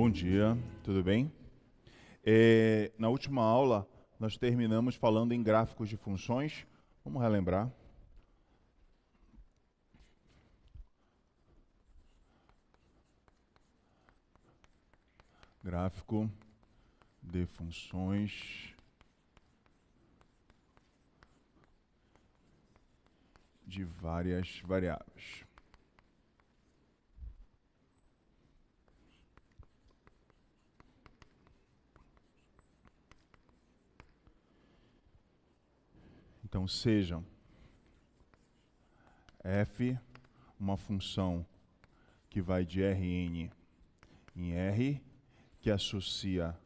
Bom dia, tudo bem? É, na última aula, nós terminamos falando em gráficos de funções. Vamos relembrar. Gráfico de funções de várias variáveis. Então, sejam f uma função que vai de Rn em R, que associa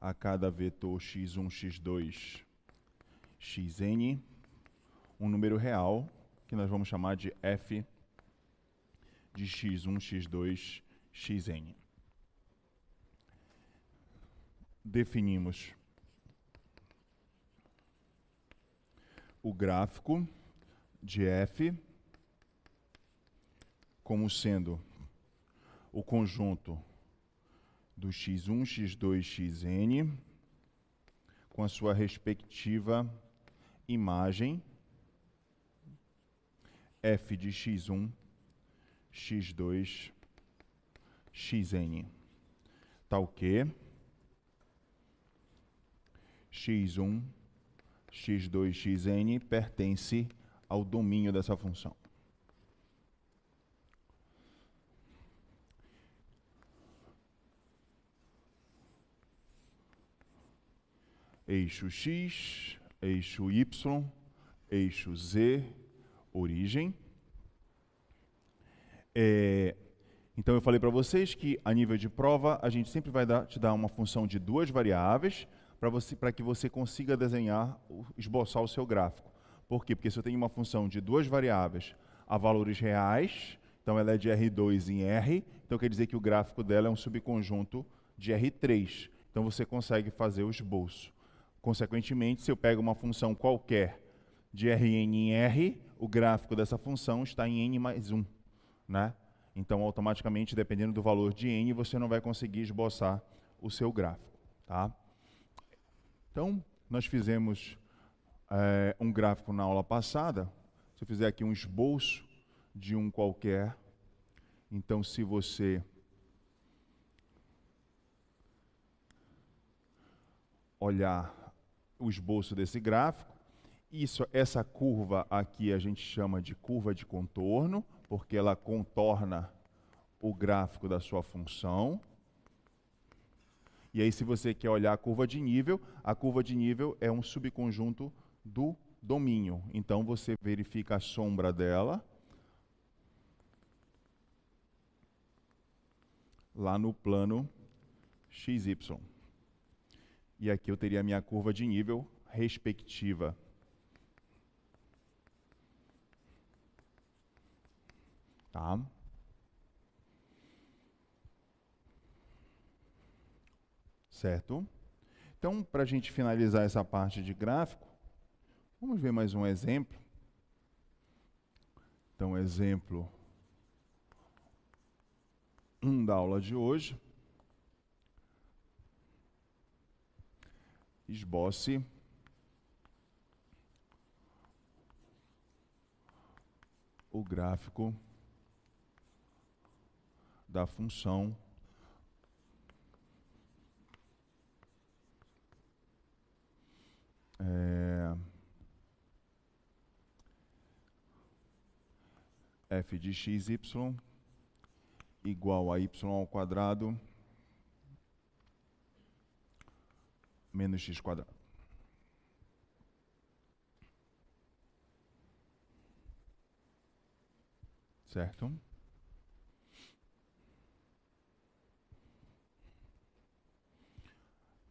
a cada vetor x1, x2, xn, um número real, que nós vamos chamar de f de x1, x2, xn. Definimos o gráfico de F como sendo o conjunto do x1, x2, xn com a sua respectiva imagem f de x1, x2, xn, tal tá que x1 x2xn pertence ao domínio dessa função. Eixo x, eixo y, eixo z, origem. É, então eu falei para vocês que a nível de prova a gente sempre vai dar, te dar uma função de duas variáveis para você, para que você consiga desenhar, esboçar o seu gráfico. Por quê? Porque se eu tenho uma função de duas variáveis a valores reais, então ela é de R2 em R, então quer dizer que o gráfico dela é um subconjunto de R3. Então você consegue fazer o esboço. Consequentemente, se eu pego uma função qualquer de Rn em R, o gráfico dessa função está em n mais 1. Né? Então, automaticamente, dependendo do valor de n, você não vai conseguir esboçar o seu gráfico. Tá? Então, nós fizemos é, um gráfico na aula passada. Se eu fizer aqui um esboço de um qualquer, então se você olhar o esboço desse gráfico, isso, essa curva aqui a gente chama de curva de contorno, porque ela contorna o gráfico da sua função. E aí, se você quer olhar a curva de nível, a curva de nível é um subconjunto do domínio. Então, você verifica a sombra dela lá no plano XY. E aqui eu teria a minha curva de nível respectiva. Tá? Certo? Então, para a gente finalizar essa parte de gráfico, vamos ver mais um exemplo. Então, exemplo 1 um da aula de hoje. Esboce o gráfico da função É... f de x y igual a y ao quadrado menos x quadrado. Certo?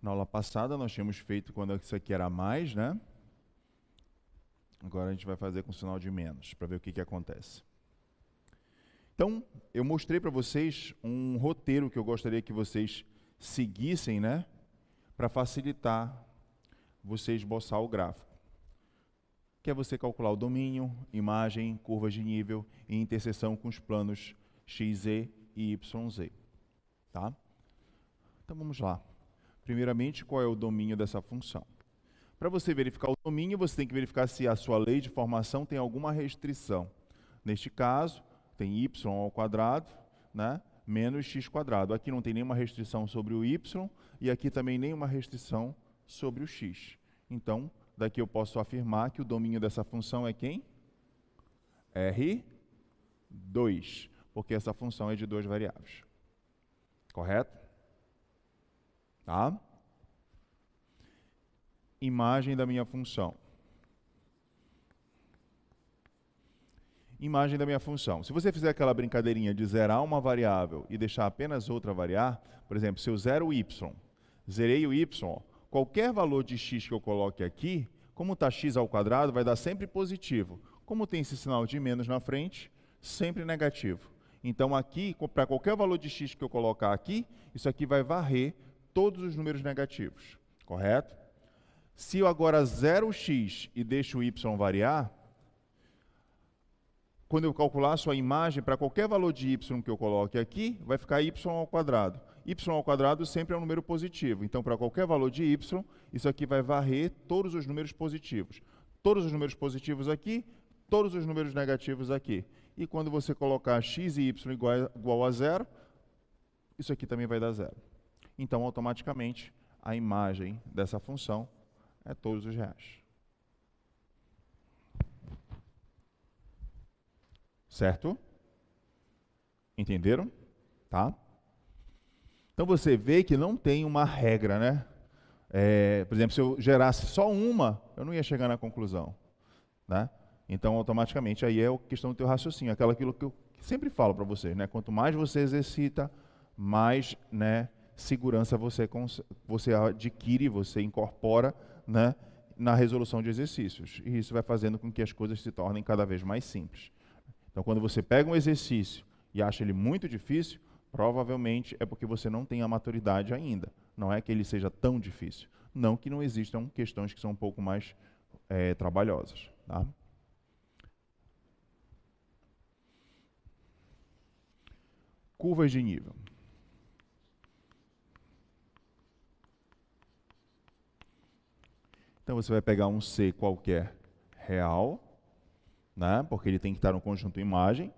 Na aula passada nós tínhamos feito quando isso aqui era mais, né? Agora a gente vai fazer com sinal de menos, para ver o que, que acontece. Então, eu mostrei para vocês um roteiro que eu gostaria que vocês seguissem, né? Para facilitar você esboçar o gráfico. Que é você calcular o domínio, imagem, curvas de nível e interseção com os planos XZ e YZ. Tá? Então vamos lá. Primeiramente, qual é o domínio dessa função? Para você verificar o domínio, você tem que verificar se a sua lei de formação tem alguma restrição. Neste caso, tem y ao quadrado, né? menos x quadrado. Aqui não tem nenhuma restrição sobre o y e aqui também nenhuma restrição sobre o x. Então, daqui eu posso afirmar que o domínio dessa função é quem? R2, porque essa função é de duas variáveis. Correto? Tá? Imagem da minha função. imagem da minha função. Se você fizer aquela brincadeirinha de zerar uma variável e deixar apenas outra variar, por exemplo, se eu zero y, zerei o y, qualquer valor de x que eu coloque aqui, como está x ao quadrado, vai dar sempre positivo. Como tem esse sinal de menos na frente, sempre negativo. Então aqui, para qualquer valor de x que eu colocar aqui, isso aqui vai varrer todos os números negativos, correto? Se eu agora zero o x e deixo o y variar, quando eu calcular a sua imagem, para qualquer valor de y que eu coloque aqui, vai ficar y ao quadrado. y ao quadrado sempre é um número positivo. Então, para qualquer valor de y, isso aqui vai varrer todos os números positivos. Todos os números positivos aqui, todos os números negativos aqui. E quando você colocar x e y igual a zero, isso aqui também vai dar zero então automaticamente a imagem dessa função é todos os reais. Certo? Entenderam? Tá? Então você vê que não tem uma regra, né? É, por exemplo, se eu gerasse só uma, eu não ia chegar na conclusão. Né? Então, automaticamente, aí é a questão do teu raciocínio, aquela aquilo que eu sempre falo para vocês, né? Quanto mais você exercita, mais, né, segurança você, você adquire, você incorpora né, na resolução de exercícios. E isso vai fazendo com que as coisas se tornem cada vez mais simples. Então, quando você pega um exercício e acha ele muito difícil, provavelmente é porque você não tem a maturidade ainda. Não é que ele seja tão difícil. Não que não existam questões que são um pouco mais é, trabalhosas. Tá? Curvas de nível. Então você vai pegar um C qualquer real, né? porque ele tem que estar no conjunto imagem,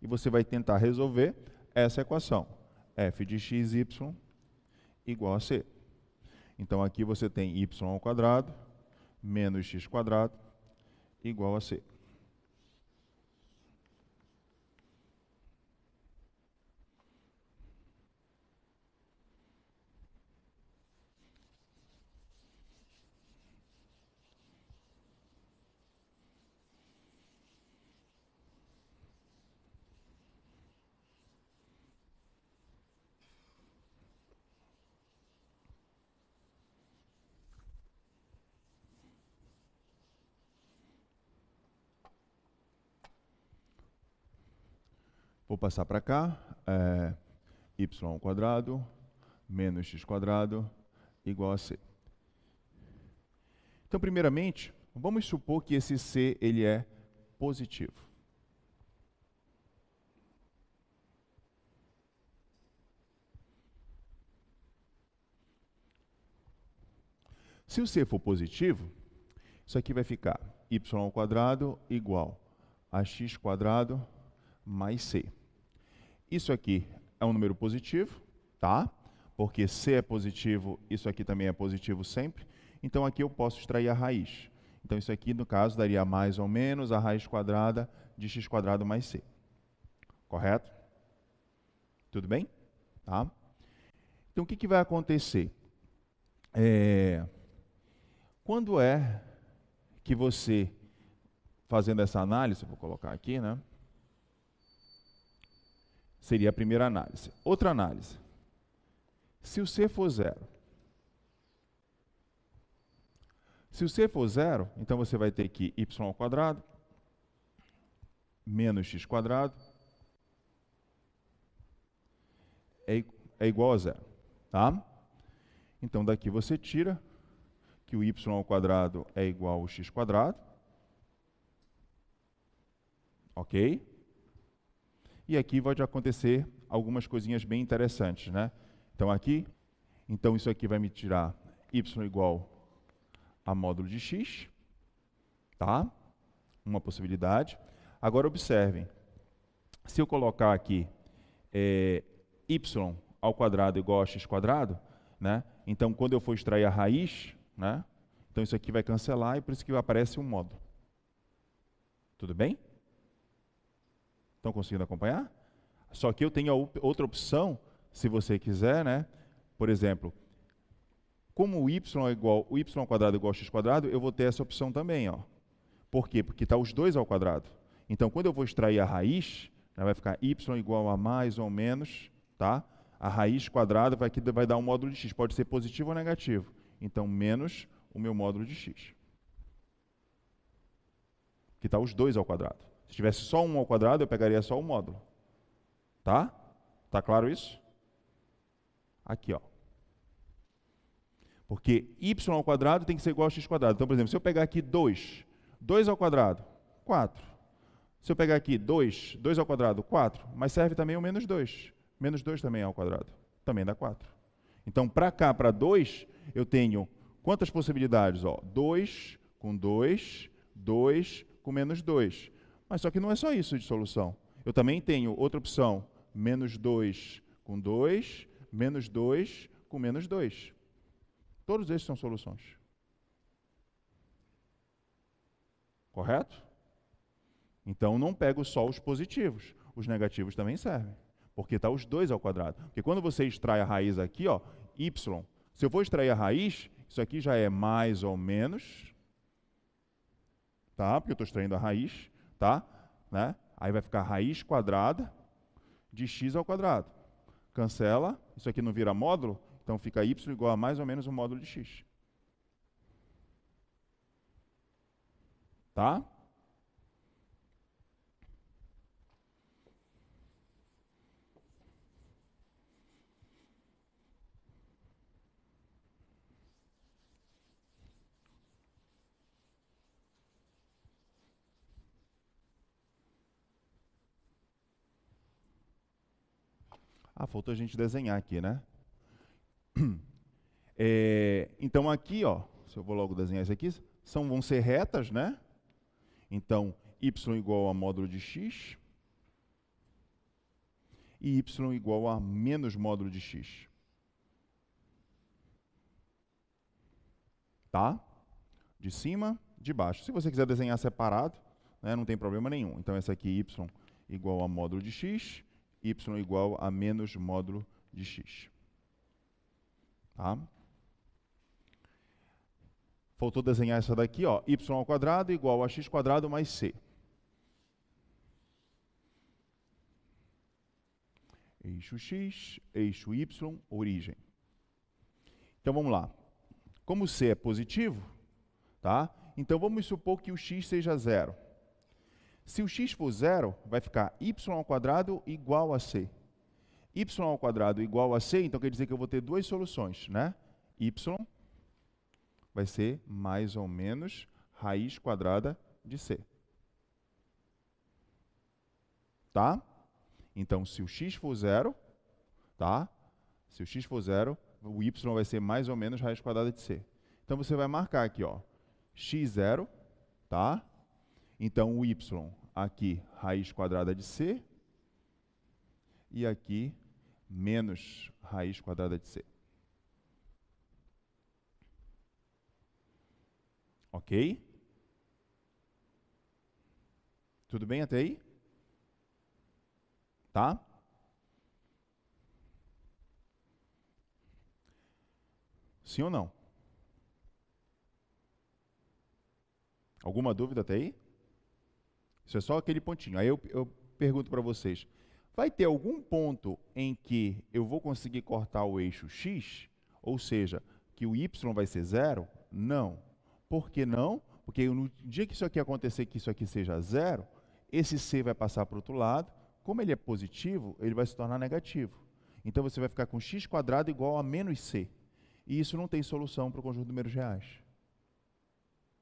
e você vai tentar resolver essa equação. f de y igual a c. Então aqui você tem y ao quadrado menos x quadrado igual a c. Vou passar para cá. É, y ao quadrado menos x quadrado igual a c. Então, primeiramente, vamos supor que esse c ele é positivo. Se o c for positivo, isso aqui vai ficar y ao quadrado igual a x quadrado mais c. Isso aqui é um número positivo, tá? Porque C é positivo, isso aqui também é positivo sempre. Então aqui eu posso extrair a raiz. Então isso aqui, no caso, daria mais ou menos a raiz quadrada de x quadrado mais c. Correto? Tudo bem? Tá? Então o que, que vai acontecer? É... Quando é que você, fazendo essa análise, vou colocar aqui, né? Seria a primeira análise. Outra análise. Se o C for zero. Se o C for zero, então você vai ter que y ao quadrado menos x quadrado é, é igual a zero. Tá? Então daqui você tira que o y ao quadrado é igual ao x quadrado. Ok? E aqui vai acontecer algumas coisinhas bem interessantes, né? Então aqui, então isso aqui vai me tirar y igual a módulo de x, tá? Uma possibilidade. Agora observem, se eu colocar aqui é, y ao quadrado igual a x quadrado, né? Então quando eu for extrair a raiz, né? Então isso aqui vai cancelar e por isso que aparece um módulo. Tudo bem? Estão conseguindo acompanhar? Só que eu tenho outra opção, se você quiser, né? Por exemplo, como o y é igual o y ao quadrado é igual x quadrado, eu vou ter essa opção também, ó. Por quê? Porque está os dois ao quadrado. Então, quando eu vou extrair a raiz, né, vai ficar y igual a mais ou menos, tá? A raiz quadrada vai, vai dar um módulo de x. Pode ser positivo ou negativo. Então, menos o meu módulo de x. Que está os dois ao quadrado. Se tivesse só um ao quadrado, eu pegaria só um módulo. Tá? Tá claro isso? Aqui, ó. Porque y ao quadrado tem que ser igual a x quadrado. Então, por exemplo, se eu pegar aqui 2, 2 ao quadrado, 4. Se eu pegar aqui 2, 2 ao quadrado, 4, mas serve também o menos 2. Menos 2 também ao quadrado, também dá 4. Então, para cá, para 2, eu tenho quantas possibilidades? Ó, 2 com 2, 2 com menos 2. Mas só que não é só isso de solução. Eu também tenho outra opção, menos 2 com 2, menos 2 com menos 2. Todos esses são soluções. Correto? Então não pego só os positivos, os negativos também servem, porque está os dois ao quadrado. Porque quando você extrai a raiz aqui, ó, y, se eu for extrair a raiz, isso aqui já é mais ou menos, tá? Porque eu estou extraindo a raiz tá? Né? Aí vai ficar raiz quadrada de x ao quadrado. Cancela, isso aqui não vira módulo, então fica y igual a mais ou menos o módulo de x. Tá? Ah, faltou a gente desenhar aqui, né? É, então aqui, ó, se eu vou logo desenhar isso aqui, são, vão ser retas, né? Então, y igual a módulo de x e y igual a menos módulo de x. Tá? De cima, de baixo. Se você quiser desenhar separado, né, não tem problema nenhum. Então, essa aqui y igual a módulo de x y igual a menos módulo de x. Tá? Faltou desenhar essa daqui, ó, y ao quadrado igual a x quadrado mais c. Eixo x, eixo y, origem. Então vamos lá. Como c é positivo, tá? Então vamos supor que o x seja zero. Se o x for zero, vai ficar y ao quadrado igual a c. y ao quadrado igual a c, então quer dizer que eu vou ter duas soluções, né? y vai ser mais ou menos raiz quadrada de c. Tá? Então, se o x for zero, tá? Se o x for zero, o y vai ser mais ou menos raiz quadrada de c. Então, você vai marcar aqui, ó, x zero, tá? Então, o y aqui, raiz quadrada de c, e aqui, menos raiz quadrada de c. Ok? Tudo bem até aí? Tá? Sim ou não? Alguma dúvida até aí? Isso é só aquele pontinho. Aí eu, eu pergunto para vocês: vai ter algum ponto em que eu vou conseguir cortar o eixo x, ou seja, que o y vai ser zero? Não. Por que não? Porque no dia que isso aqui acontecer, que isso aqui seja zero, esse c vai passar para o outro lado. Como ele é positivo, ele vai se tornar negativo. Então você vai ficar com x quadrado igual a menos c. E isso não tem solução para o conjunto de números reais.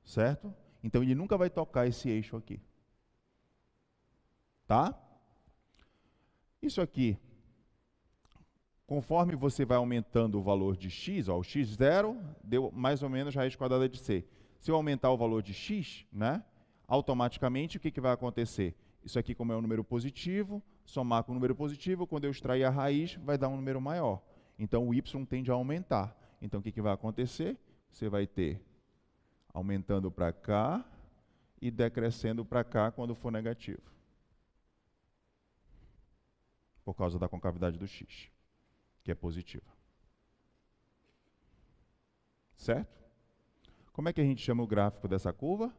Certo? Então ele nunca vai tocar esse eixo aqui tá? Isso aqui, conforme você vai aumentando o valor de x, ó, o x0 deu mais ou menos raiz quadrada de c. Se eu aumentar o valor de x, né, automaticamente o que, que vai acontecer? Isso aqui, como é um número positivo, somar com um número positivo, quando eu extrair a raiz, vai dar um número maior. Então, o y tende a aumentar. Então, o que, que vai acontecer? Você vai ter aumentando para cá e decrescendo para cá quando for negativo por causa da concavidade do X, que é positiva. Certo? Como é que a gente chama o gráfico dessa curva?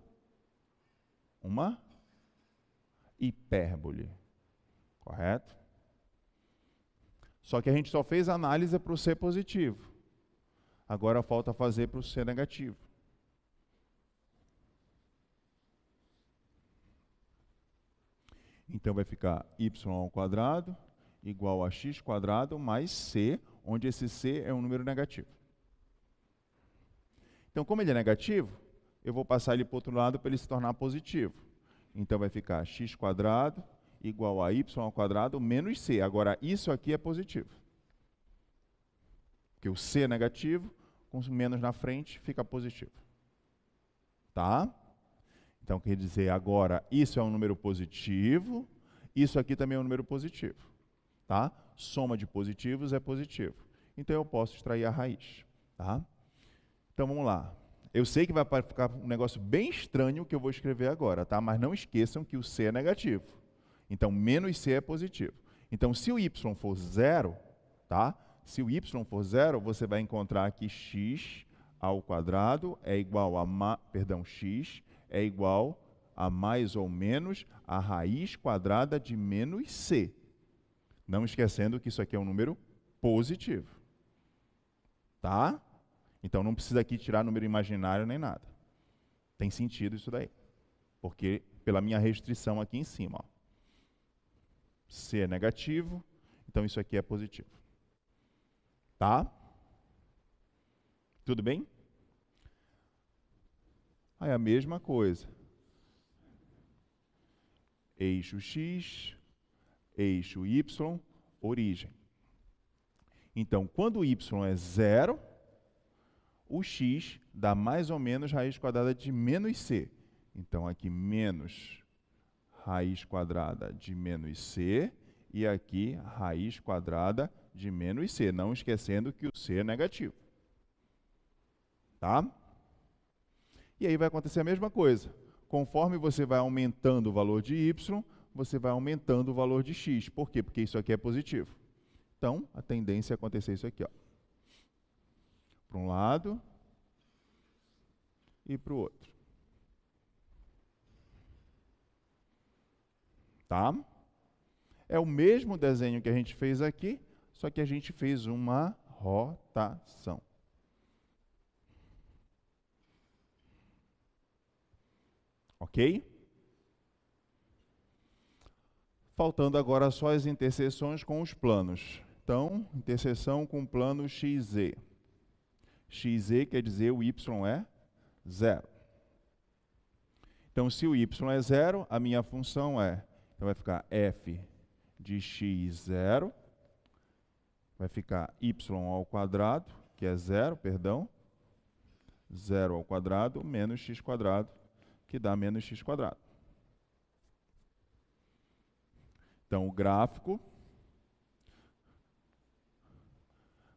Uma hipérbole. Correto? Só que a gente só fez análise para o C positivo. Agora falta fazer para o C negativo. Então vai ficar y ao quadrado igual a x quadrado mais c, onde esse c é um número negativo. Então, como ele é negativo, eu vou passar ele para o outro lado para ele se tornar positivo. Então, vai ficar x quadrado igual a y ao quadrado menos c. Agora, isso aqui é positivo. Porque o c é negativo, com menos na frente, fica positivo. Tá? Então, quer dizer, agora, isso é um número positivo, isso aqui também é um número positivo. Tá? Soma de positivos é positivo. Então eu posso extrair a raiz. Tá? Então vamos lá. Eu sei que vai ficar um negócio bem estranho o que eu vou escrever agora, tá? mas não esqueçam que o C é negativo. Então menos C é positivo. Então se o Y for zero, tá? se o Y for zero, você vai encontrar que X ao quadrado é igual a ma, perdão, x é igual a mais ou menos a raiz quadrada de menos c. Não esquecendo que isso aqui é um número positivo. Tá? Então não precisa aqui tirar número imaginário nem nada. Tem sentido isso daí. Porque pela minha restrição aqui em cima, ó. C é negativo, então isso aqui é positivo. Tá? Tudo bem? Aí a mesma coisa. Eixo X eixo Y, origem. Então, quando Y é zero, o x dá mais ou menos raiz quadrada de menos c. Então, aqui menos raiz quadrada de menos c e aqui raiz quadrada de menos c, não esquecendo que o c é negativo. Tá? E aí vai acontecer a mesma coisa. Conforme você vai aumentando o valor de y, você vai aumentando o valor de x. Por quê? Porque isso aqui é positivo. Então, a tendência é acontecer isso aqui. Para um lado e para o outro. Tá? É o mesmo desenho que a gente fez aqui, só que a gente fez uma rotação. Ok? Faltando agora só as interseções com os planos. Então, interseção com o plano XZ. XZ quer dizer o Y é zero. Então, se o y é zero, a minha função é, então vai ficar f de x zero, vai ficar y ao quadrado, que é zero, perdão, zero ao quadrado menos x quadrado, que dá menos x quadrado. Então, o gráfico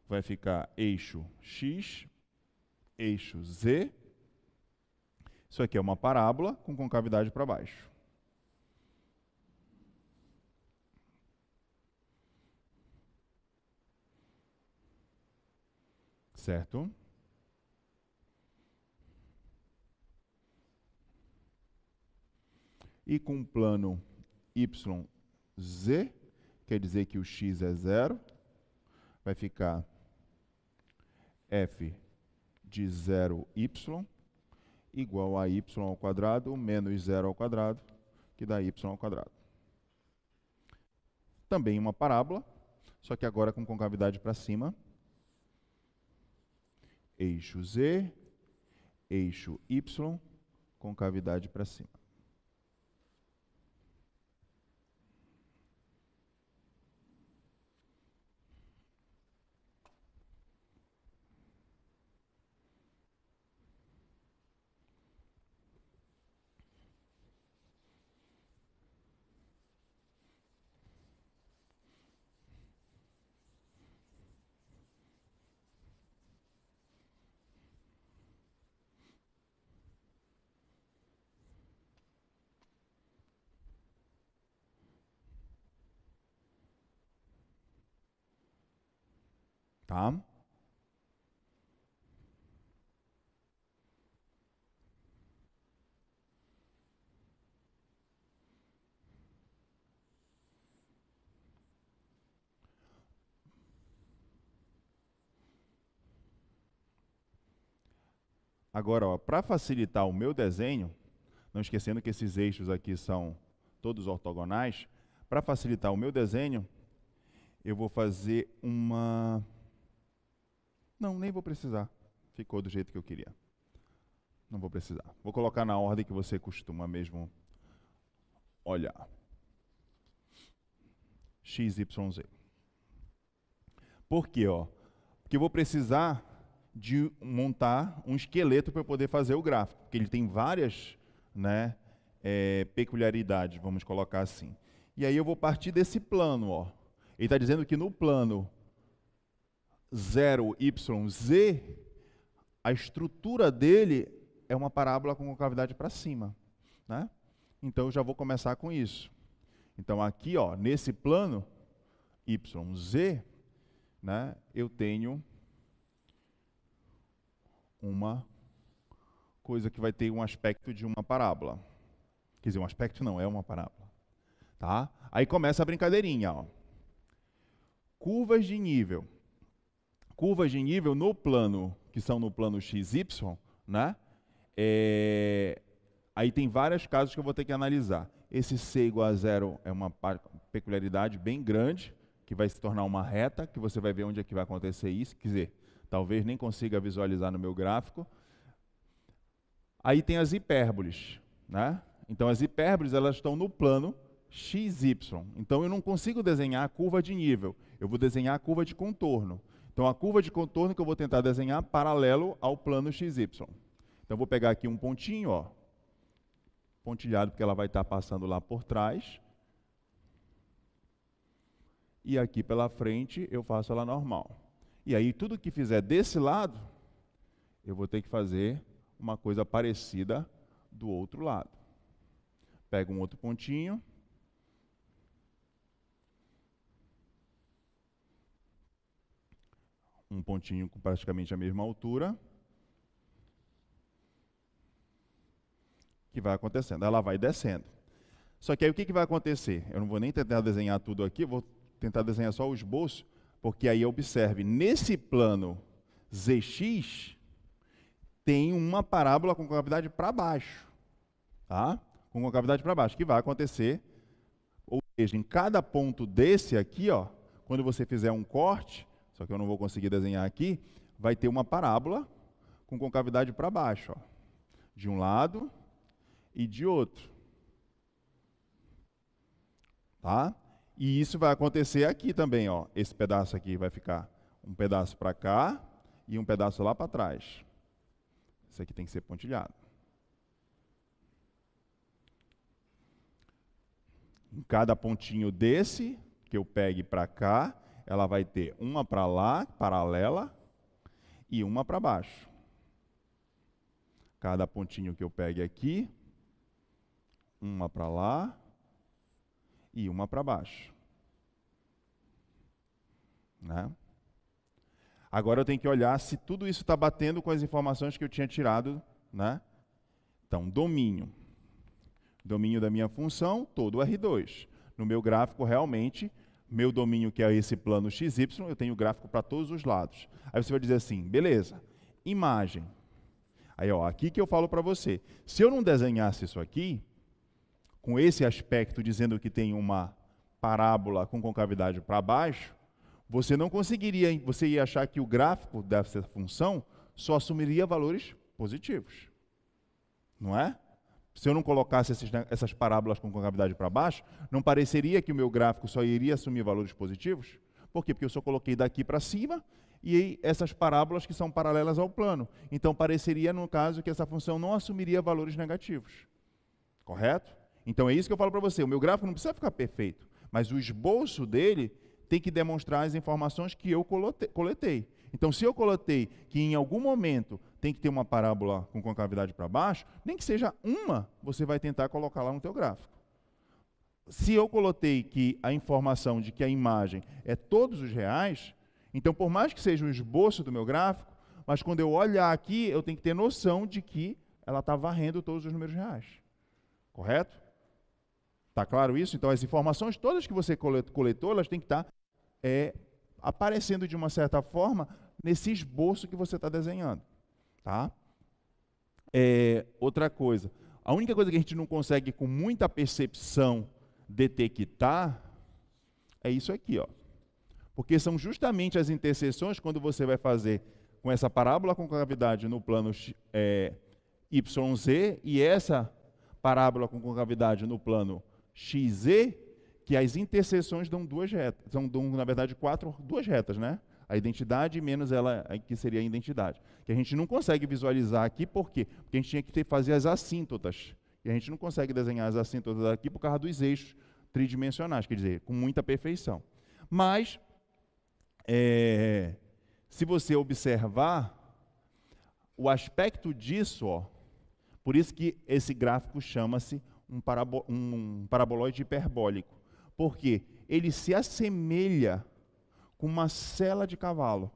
vai ficar eixo X, eixo Z. Isso aqui é uma parábola com concavidade para baixo. Certo? E com plano Y z, quer dizer que o x é zero, vai ficar f de zero y igual a y ao quadrado menos zero ao quadrado, que dá y ao quadrado. Também uma parábola, só que agora com concavidade para cima. Eixo z, eixo y, concavidade para cima. Agora, para facilitar o meu desenho, não esquecendo que esses eixos aqui são todos ortogonais, para facilitar o meu desenho, eu vou fazer uma não, nem vou precisar. Ficou do jeito que eu queria. Não vou precisar. Vou colocar na ordem que você costuma mesmo olhar. XYZ. Por quê? Ó? Porque eu vou precisar de montar um esqueleto para poder fazer o gráfico, porque ele tem várias né, é, peculiaridades, vamos colocar assim. E aí eu vou partir desse plano. Ó. Ele está dizendo que no plano 0YZ, a estrutura dele é uma parábola com concavidade para cima. Né? Então eu já vou começar com isso. Então aqui, ó, nesse plano YZ, né, eu tenho uma coisa que vai ter um aspecto de uma parábola. Quer dizer, um aspecto não, é uma parábola. Tá? Aí começa a brincadeirinha. Ó. Curvas de nível curvas de nível no plano, que são no plano XY, né? É, aí tem vários casos que eu vou ter que analisar. Esse C igual a zero é uma peculiaridade bem grande, que vai se tornar uma reta, que você vai ver onde é que vai acontecer isso. Quer dizer, talvez nem consiga visualizar no meu gráfico. Aí tem as hipérboles. Né? Então, as hipérboles elas estão no plano XY. Então, eu não consigo desenhar a curva de nível. Eu vou desenhar a curva de contorno. Então, a curva de contorno que eu vou tentar desenhar paralelo ao plano XY. Então, eu vou pegar aqui um pontinho, ó, pontilhado, porque ela vai estar passando lá por trás. E aqui pela frente eu faço ela normal. E aí, tudo que fizer desse lado, eu vou ter que fazer uma coisa parecida do outro lado. Pego um outro pontinho, um pontinho com praticamente a mesma altura, que vai acontecendo. Ela vai descendo. Só que aí o que, que vai acontecer? Eu não vou nem tentar desenhar tudo aqui, vou tentar desenhar só o esboço, porque aí observe, nesse plano ZX, tem uma parábola com concavidade para baixo, tá? Com concavidade para baixo, que vai acontecer, ou seja, em cada ponto desse aqui, ó, quando você fizer um corte, só que eu não vou conseguir desenhar aqui, vai ter uma parábola com concavidade para baixo, ó, de um lado e de outro. Tá? E isso vai acontecer aqui também, ó. Esse pedaço aqui vai ficar um pedaço para cá e um pedaço lá para trás. Isso aqui tem que ser pontilhado. Em cada pontinho desse que eu pegue para cá, ela vai ter uma para lá, paralela, e uma para baixo. Cada pontinho que eu pegue aqui, uma para lá e uma para baixo. Né? Agora eu tenho que olhar se tudo isso está batendo com as informações que eu tinha tirado. Né? Então, domínio. Domínio da minha função, todo R2. No meu gráfico, realmente, meu domínio, que é esse plano XY, eu tenho gráfico para todos os lados. Aí você vai dizer assim, beleza, imagem. Aí, ó, aqui que eu falo para você. Se eu não desenhasse isso aqui, com esse aspecto dizendo que tem uma parábola com concavidade para baixo, você não conseguiria, você ia achar que o gráfico dessa função só assumiria valores positivos. Não é? Se eu não colocasse esses, essas parábolas com concavidade para baixo, não pareceria que o meu gráfico só iria assumir valores positivos? Por quê? Porque eu só coloquei daqui para cima e essas parábolas que são paralelas ao plano. Então, pareceria, no caso, que essa função não assumiria valores negativos. Correto? Então, é isso que eu falo para você. O meu gráfico não precisa ficar perfeito, mas o esboço dele tem que demonstrar as informações que eu coletei. Então, se eu coletei que em algum momento tem que ter uma parábola com concavidade para baixo, nem que seja uma, você vai tentar colocar lá no teu gráfico. Se eu coloquei que a informação de que a imagem é todos os reais, então por mais que seja um esboço do meu gráfico, mas quando eu olhar aqui, eu tenho que ter noção de que ela está varrendo todos os números reais. Correto? Está claro isso? Então as informações todas que você coletou, elas têm que estar tá, é, aparecendo de uma certa forma nesse esboço que você está desenhando. Tá? É, outra coisa, a única coisa que a gente não consegue com muita percepção detectar é isso aqui, ó. Porque são justamente as interseções quando você vai fazer com essa parábola com concavidade no plano é, YZ e essa parábola com concavidade no plano XZ, que as interseções dão duas retas, são, dão, na verdade, quatro, duas retas, né? A identidade menos ela, que seria a identidade que a gente não consegue visualizar aqui, por quê? Porque a gente tinha que ter, fazer as assíntotas. E a gente não consegue desenhar as assíntotas aqui por causa dos eixos tridimensionais, quer dizer, com muita perfeição. Mas, é, se você observar o aspecto disso, ó, por isso que esse gráfico chama-se um, parabo um paraboloide hiperbólico, porque ele se assemelha com uma cela de cavalo.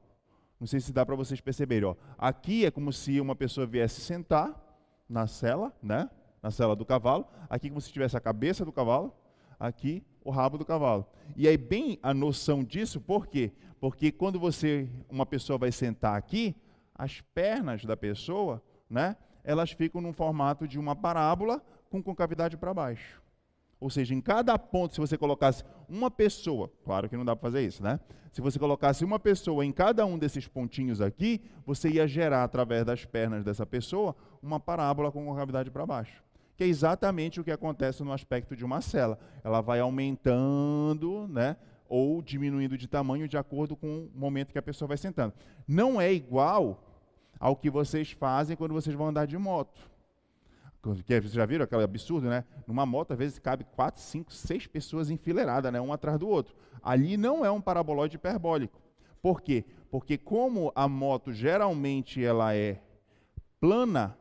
Não sei se dá para vocês perceberem. Ó. Aqui é como se uma pessoa viesse sentar na cela, né? na cela do cavalo. Aqui é como se tivesse a cabeça do cavalo. Aqui o rabo do cavalo. E aí bem a noção disso, por quê? Porque quando você, uma pessoa vai sentar aqui, as pernas da pessoa, né, elas ficam num formato de uma parábola com concavidade para baixo. Ou seja, em cada ponto, se você colocasse uma pessoa, claro que não dá para fazer isso, né? Se você colocasse uma pessoa em cada um desses pontinhos aqui, você ia gerar através das pernas dessa pessoa uma parábola com concavidade para baixo. Que é exatamente o que acontece no aspecto de uma cela. Ela vai aumentando, né? Ou diminuindo de tamanho de acordo com o momento que a pessoa vai sentando. Não é igual ao que vocês fazem quando vocês vão andar de moto que vocês já viram aquele absurdo, né? Numa moto, às vezes, cabe quatro, cinco, seis pessoas enfileiradas, né? um atrás do outro. Ali não é um paraboloide hiperbólico. Por quê? Porque como a moto geralmente ela é plana,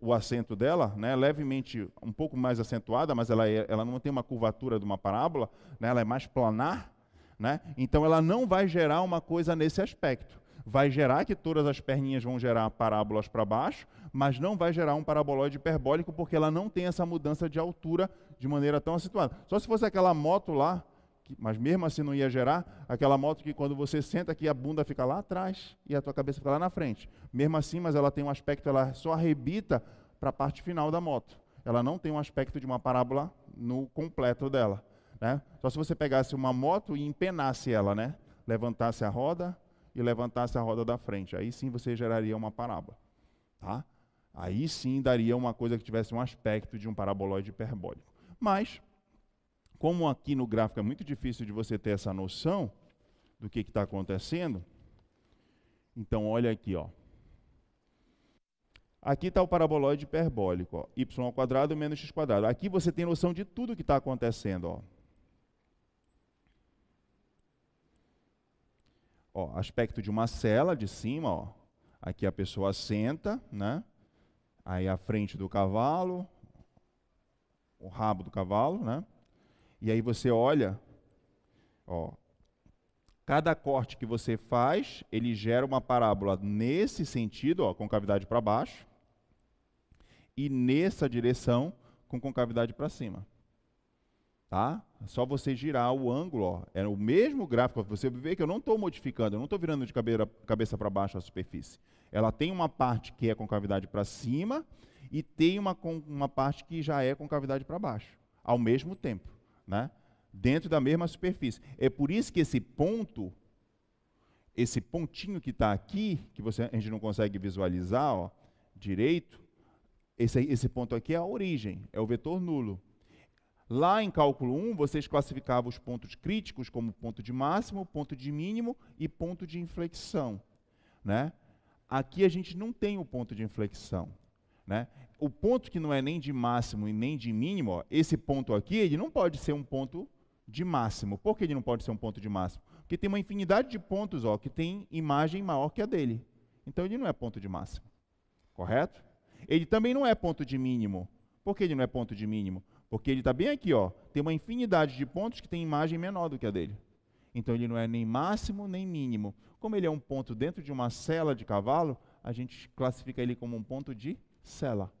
o assento dela, né, levemente um pouco mais acentuada, mas ela, é, ela não tem uma curvatura de uma parábola, né, ela é mais planar, né, então ela não vai gerar uma coisa nesse aspecto vai gerar que todas as perninhas vão gerar parábolas para baixo, mas não vai gerar um paraboloide hiperbólico porque ela não tem essa mudança de altura de maneira tão acentuada. Só se fosse aquela moto lá, que, mas mesmo assim não ia gerar, aquela moto que quando você senta aqui a bunda fica lá atrás e a tua cabeça fica lá na frente. Mesmo assim, mas ela tem um aspecto, ela só arrebita para a parte final da moto. Ela não tem um aspecto de uma parábola no completo dela. Né? Só se você pegasse uma moto e empenasse ela, né? levantasse a roda, e levantasse a roda da frente. Aí sim você geraria uma parábola. Tá? Aí sim daria uma coisa que tivesse um aspecto de um paraboloide hiperbólico. Mas, como aqui no gráfico é muito difícil de você ter essa noção do que está acontecendo, então olha aqui, ó. Aqui está o paraboloide hiperbólico, ó, y ao quadrado menos x quadrado. Aqui você tem noção de tudo que está acontecendo, ó. Ó, aspecto de uma cela de cima, ó. Aqui a pessoa senta, né? Aí a frente do cavalo, o rabo do cavalo, né? E aí você olha, ó, cada corte que você faz, ele gera uma parábola nesse sentido, ó, concavidade para baixo, e nessa direção com concavidade para cima tá? Só você girar o ângulo, ó, é o mesmo gráfico, você vê que eu não estou modificando, eu não estou virando de cabeça cabeça para baixo a superfície. Ela tem uma parte que é concavidade para cima e tem uma, uma parte que já é concavidade para baixo, ao mesmo tempo, né? dentro da mesma superfície. É por isso que esse ponto, esse pontinho que está aqui, que você, a gente não consegue visualizar ó, direito, esse, esse ponto aqui é a origem, é o vetor nulo. Lá em cálculo 1, vocês classificavam os pontos críticos como ponto de máximo, ponto de mínimo e ponto de inflexão. Né? Aqui a gente não tem o ponto de inflexão. Né? O ponto que não é nem de máximo e nem de mínimo, ó, esse ponto aqui, ele não pode ser um ponto de máximo. Por que ele não pode ser um ponto de máximo? Porque tem uma infinidade de pontos ó, que tem imagem maior que a dele. Então ele não é ponto de máximo. Correto? Ele também não é ponto de mínimo. Por que ele não é ponto de mínimo? Porque ele está bem aqui, ó. Tem uma infinidade de pontos que tem imagem menor do que a dele. Então ele não é nem máximo nem mínimo. Como ele é um ponto dentro de uma cela de cavalo, a gente classifica ele como um ponto de cela.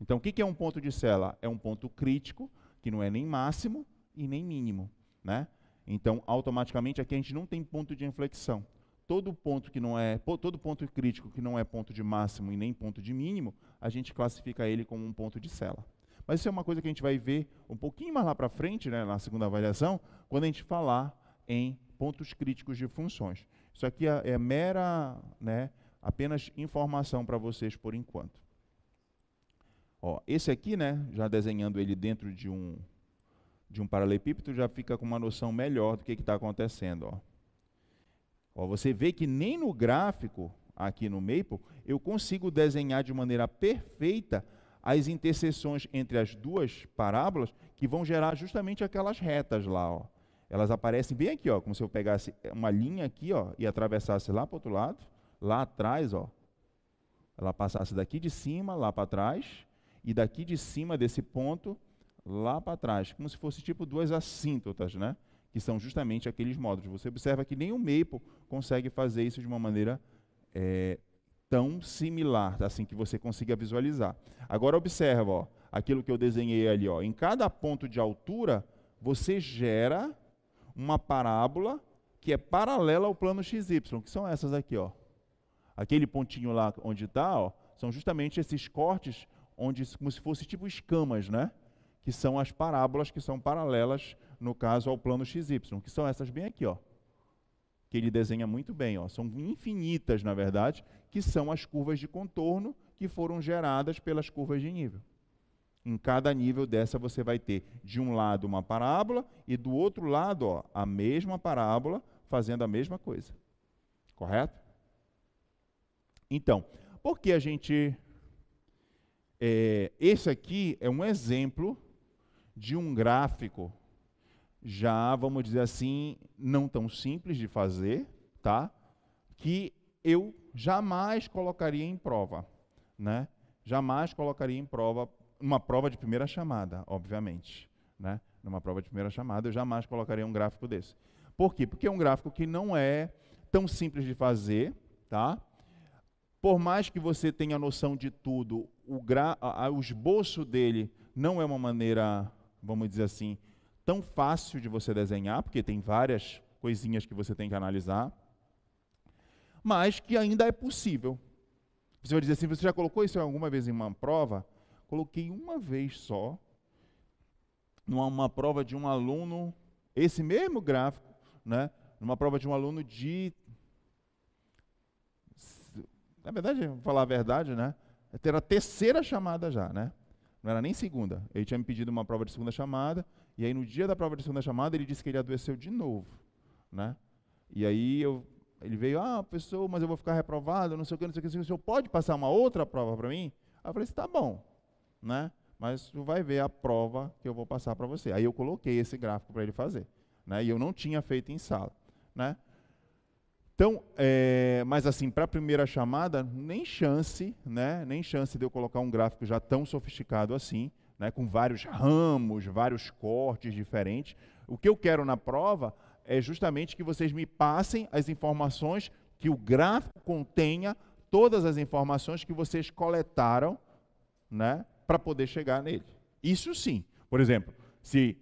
Então o que é um ponto de cela? É um ponto crítico, que não é nem máximo e nem mínimo. Né? Então, automaticamente, aqui a gente não tem ponto de inflexão. Todo ponto que não é, todo ponto crítico que não é ponto de máximo e nem ponto de mínimo, a gente classifica ele como um ponto de cela. Mas isso é uma coisa que a gente vai ver um pouquinho mais lá para frente, né, na segunda avaliação, quando a gente falar em pontos críticos de funções. Isso aqui é, é mera, né, apenas informação para vocês por enquanto. Ó, esse aqui, né, já desenhando ele dentro de um, de um paralelepípedo, já fica com uma noção melhor do que está acontecendo. Ó. Ó, você vê que nem no gráfico, aqui no Maple, eu consigo desenhar de maneira perfeita as interseções entre as duas parábolas que vão gerar justamente aquelas retas lá, ó. Elas aparecem bem aqui, ó, como se eu pegasse uma linha aqui, ó, e atravessasse lá para o outro lado, lá atrás, ó. Ela passasse daqui de cima lá para trás e daqui de cima desse ponto lá para trás, como se fosse tipo duas assíntotas, né? Que são justamente aqueles módulos. Você observa que nem o Maple consegue fazer isso de uma maneira é, tão similar, assim que você consiga visualizar. Agora observa, ó, aquilo que eu desenhei ali, ó. Em cada ponto de altura, você gera uma parábola que é paralela ao plano XY, que são essas aqui, ó. Aquele pontinho lá onde está, ó, são justamente esses cortes onde como se fosse tipo escamas, né? Que são as parábolas que são paralelas no caso ao plano XY, que são essas bem aqui, ó que ele desenha muito bem. Ó. São infinitas, na verdade, que são as curvas de contorno que foram geradas pelas curvas de nível. Em cada nível dessa você vai ter de um lado uma parábola e do outro lado ó, a mesma parábola fazendo a mesma coisa. Correto? Então, que a gente. É, esse aqui é um exemplo de um gráfico já, vamos dizer assim, não tão simples de fazer, tá? Que eu jamais colocaria em prova, né? Jamais colocaria em prova uma prova de primeira chamada, obviamente, né? Numa prova de primeira chamada, eu jamais colocaria um gráfico desse. Por quê? Porque é um gráfico que não é tão simples de fazer, tá? Por mais que você tenha noção de tudo, o, gra... o esboço dele não é uma maneira, vamos dizer assim, tão fácil de você desenhar, porque tem várias coisinhas que você tem que analisar, mas que ainda é possível. Você vai dizer assim: você já colocou isso alguma vez em uma prova? Coloquei uma vez só, numa prova de um aluno, esse mesmo gráfico, né? numa prova de um aluno de. Na verdade, vou falar a verdade, né? Era a terceira chamada já, né? Não era nem segunda. Ele tinha me pedido uma prova de segunda chamada. E aí, no dia da prova de segunda chamada, ele disse que ele adoeceu de novo. Né? E aí eu, ele veio, ah, professor, mas eu vou ficar reprovado, não sei o que, não sei o que, o senhor pode passar uma outra prova para mim? Aí eu falei, assim, tá bom, né? mas tu vai ver a prova que eu vou passar para você. Aí eu coloquei esse gráfico para ele fazer. Né? E eu não tinha feito em sala. Né? Então, é, mas assim, para a primeira chamada, nem chance, né? Nem chance de eu colocar um gráfico já tão sofisticado assim né, com vários ramos, vários cortes diferentes. O que eu quero na prova é justamente que vocês me passem as informações, que o gráfico contenha todas as informações que vocês coletaram né, para poder chegar nele. Isso sim. Por exemplo, se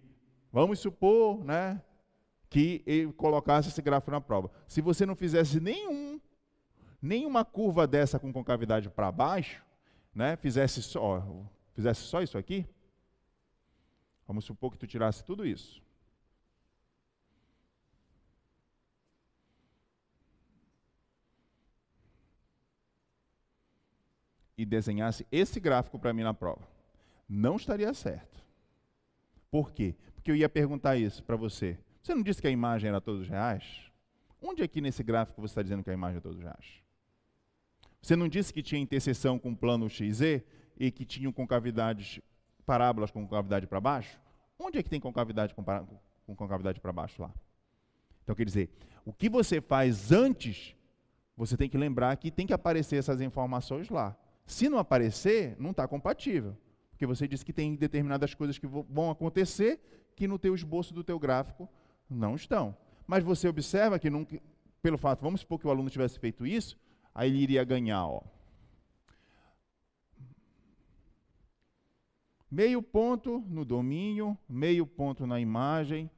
vamos supor né, que ele colocasse esse gráfico na prova. Se você não fizesse nenhum, nenhuma curva dessa com concavidade para baixo, né, fizesse só, fizesse só isso aqui, vamos supor que tu tirasse tudo isso. E desenhasse esse gráfico para mim na prova. Não estaria certo. Por quê? Porque eu ia perguntar isso para você. Você não disse que a imagem era todos reais? Onde aqui nesse gráfico você está dizendo que a imagem é todos reais? Você não disse que tinha interseção com o plano XZ? e que tinham concavidades, parábolas com concavidade para baixo, onde é que tem concavidade com, com concavidade para baixo lá? Então quer dizer, o que você faz antes, você tem que lembrar que tem que aparecer essas informações lá. Se não aparecer, não está compatível. Porque você disse que tem determinadas coisas que vão acontecer que no teu esboço do teu gráfico não estão. Mas você observa que, nunca, pelo fato, vamos supor que o aluno tivesse feito isso, aí ele iria ganhar, ó. Meio ponto no domínio, meio ponto na imagem,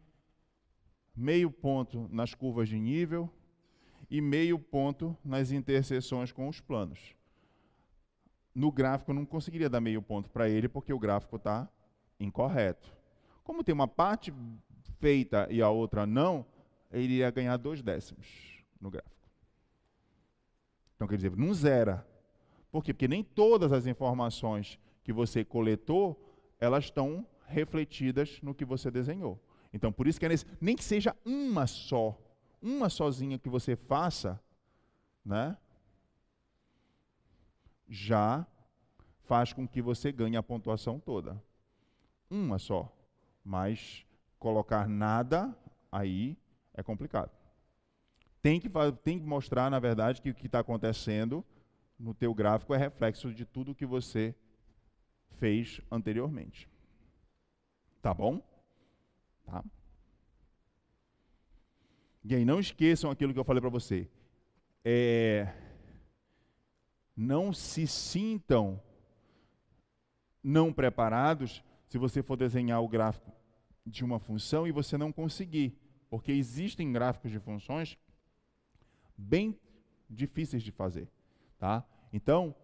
meio ponto nas curvas de nível e meio ponto nas interseções com os planos. No gráfico, eu não conseguiria dar meio ponto para ele, porque o gráfico está incorreto. Como tem uma parte feita e a outra não, ele ia ganhar dois décimos no gráfico. Então, quer dizer, não zera. Por quê? Porque nem todas as informações que você coletou, elas estão refletidas no que você desenhou. Então, por isso que é nesse, nem que seja uma só, uma sozinha que você faça, né? Já faz com que você ganhe a pontuação toda. Uma só, mas colocar nada aí é complicado. Tem que, tem que mostrar, na verdade, que o que está acontecendo no teu gráfico é reflexo de tudo que você fez anteriormente. Tá bom? Tá? E aí, não esqueçam aquilo que eu falei para você. É, não se sintam não preparados se você for desenhar o gráfico de uma função e você não conseguir, porque existem gráficos de funções bem difíceis de fazer, tá? Então,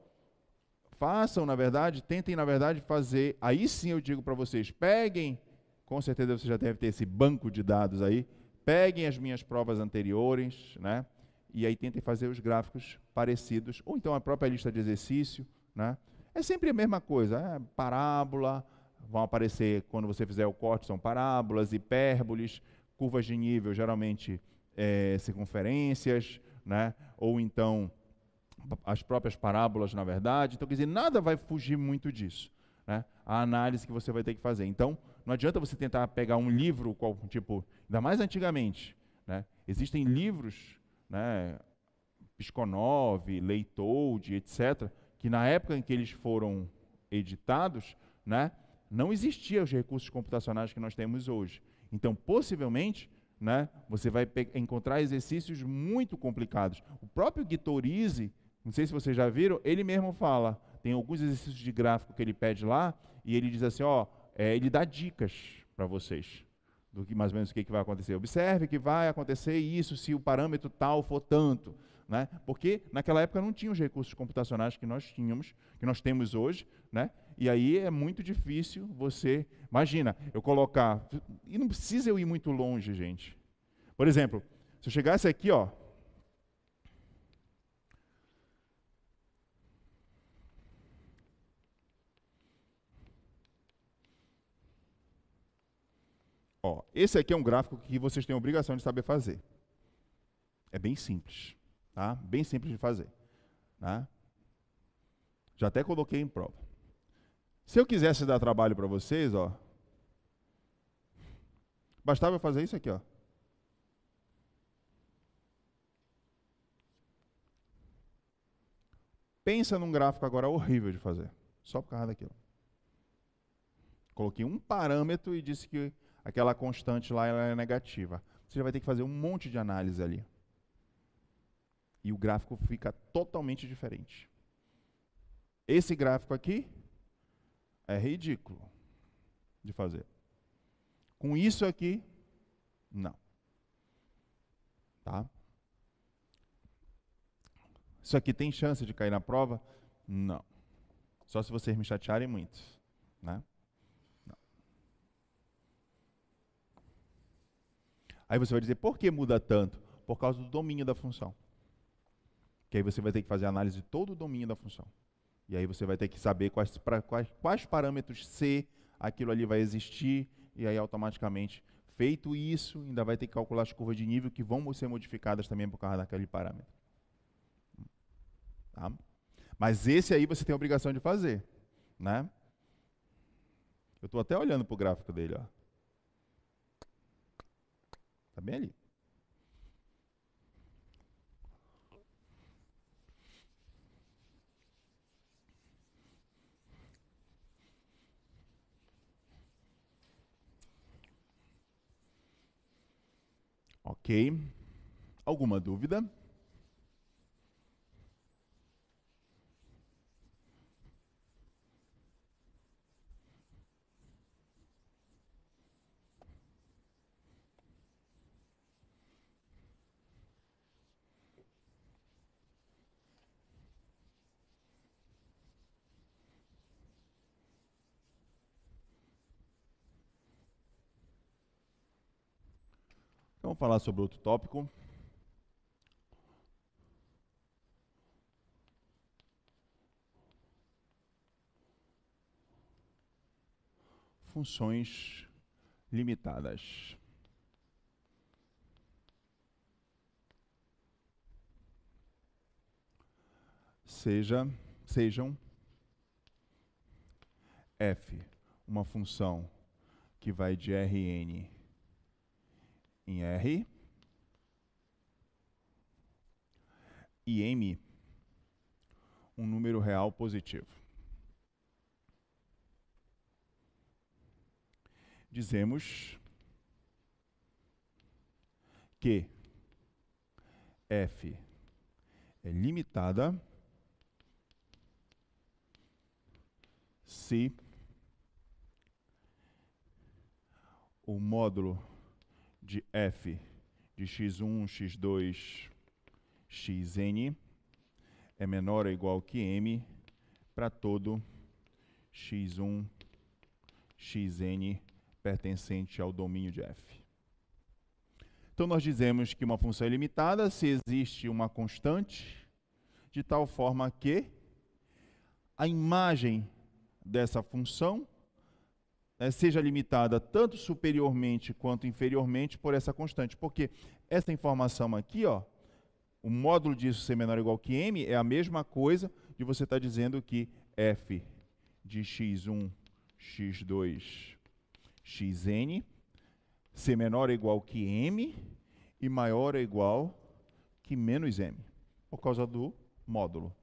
façam, na verdade, tentem, na verdade, fazer. Aí sim eu digo para vocês: peguem, com certeza você já deve ter esse banco de dados aí, peguem as minhas provas anteriores, né? E aí tentem fazer os gráficos parecidos, ou então a própria lista de exercício, né? É sempre a mesma coisa, é parábola, vão aparecer quando você fizer o corte, são parábolas, hipérboles, curvas de nível, geralmente é, circunferências, né? Ou então as próprias parábolas, na verdade. Então, quer dizer, nada vai fugir muito disso. Né? A análise que você vai ter que fazer. Então, não adianta você tentar pegar um livro, qual, tipo, ainda mais antigamente. Né? Existem livros, né, Pisconov, Leitold, etc., que na época em que eles foram editados, né, não existiam os recursos computacionais que nós temos hoje. Então, possivelmente, né, você vai encontrar exercícios muito complicados. O próprio Guitorize não sei se vocês já viram, ele mesmo fala. Tem alguns exercícios de gráfico que ele pede lá, e ele diz assim: ó, é, ele dá dicas para vocês do que mais ou menos o que, que vai acontecer. Observe que vai acontecer isso se o parâmetro tal for tanto. Né? Porque naquela época não tinha os recursos computacionais que nós tínhamos, que nós temos hoje, né? E aí é muito difícil você, imagina, eu colocar e não precisa eu ir muito longe, gente. Por exemplo, se eu chegasse aqui, ó, Ó, esse aqui é um gráfico que vocês têm a obrigação de saber fazer. É bem simples, tá? Bem simples de fazer, tá? Já até coloquei em prova. Se eu quisesse dar trabalho para vocês, ó, bastava eu fazer isso aqui, ó. Pensa num gráfico agora horrível de fazer, só por causa daquilo. Coloquei um parâmetro e disse que aquela constante lá ela é negativa. Você já vai ter que fazer um monte de análise ali. E o gráfico fica totalmente diferente. Esse gráfico aqui é ridículo de fazer. Com isso aqui, não. Tá? Isso aqui tem chance de cair na prova? Não. Só se vocês me chatearem muito. Né? Aí você vai dizer, por que muda tanto? Por causa do domínio da função. Que aí você vai ter que fazer análise de todo o domínio da função. E aí você vai ter que saber quais, pra, quais, quais parâmetros C aquilo ali vai existir, e aí automaticamente, feito isso, ainda vai ter que calcular as curvas de nível que vão ser modificadas também por causa daquele parâmetro. Tá? Mas esse aí você tem a obrigação de fazer. Né? Eu estou até olhando para o gráfico dele. Ó. Está bem ali. Ok. Alguma dúvida? Vamos falar sobre outro tópico. Funções limitadas. Seja, sejam f uma função que vai de Rn em R e M um número real positivo. Dizemos que F é limitada se o módulo de f de x1, x2, xn é menor ou igual que m para todo x1, xn pertencente ao domínio de f. Então nós dizemos que uma função é limitada se existe uma constante de tal forma que a imagem dessa função né, seja limitada tanto superiormente quanto inferiormente por essa constante. Porque essa informação aqui, ó, o módulo disso ser menor ou igual que m, é a mesma coisa de você estar tá dizendo que f de x1, x2, xn ser menor ou igual que m e maior ou é igual que menos m, por causa do módulo.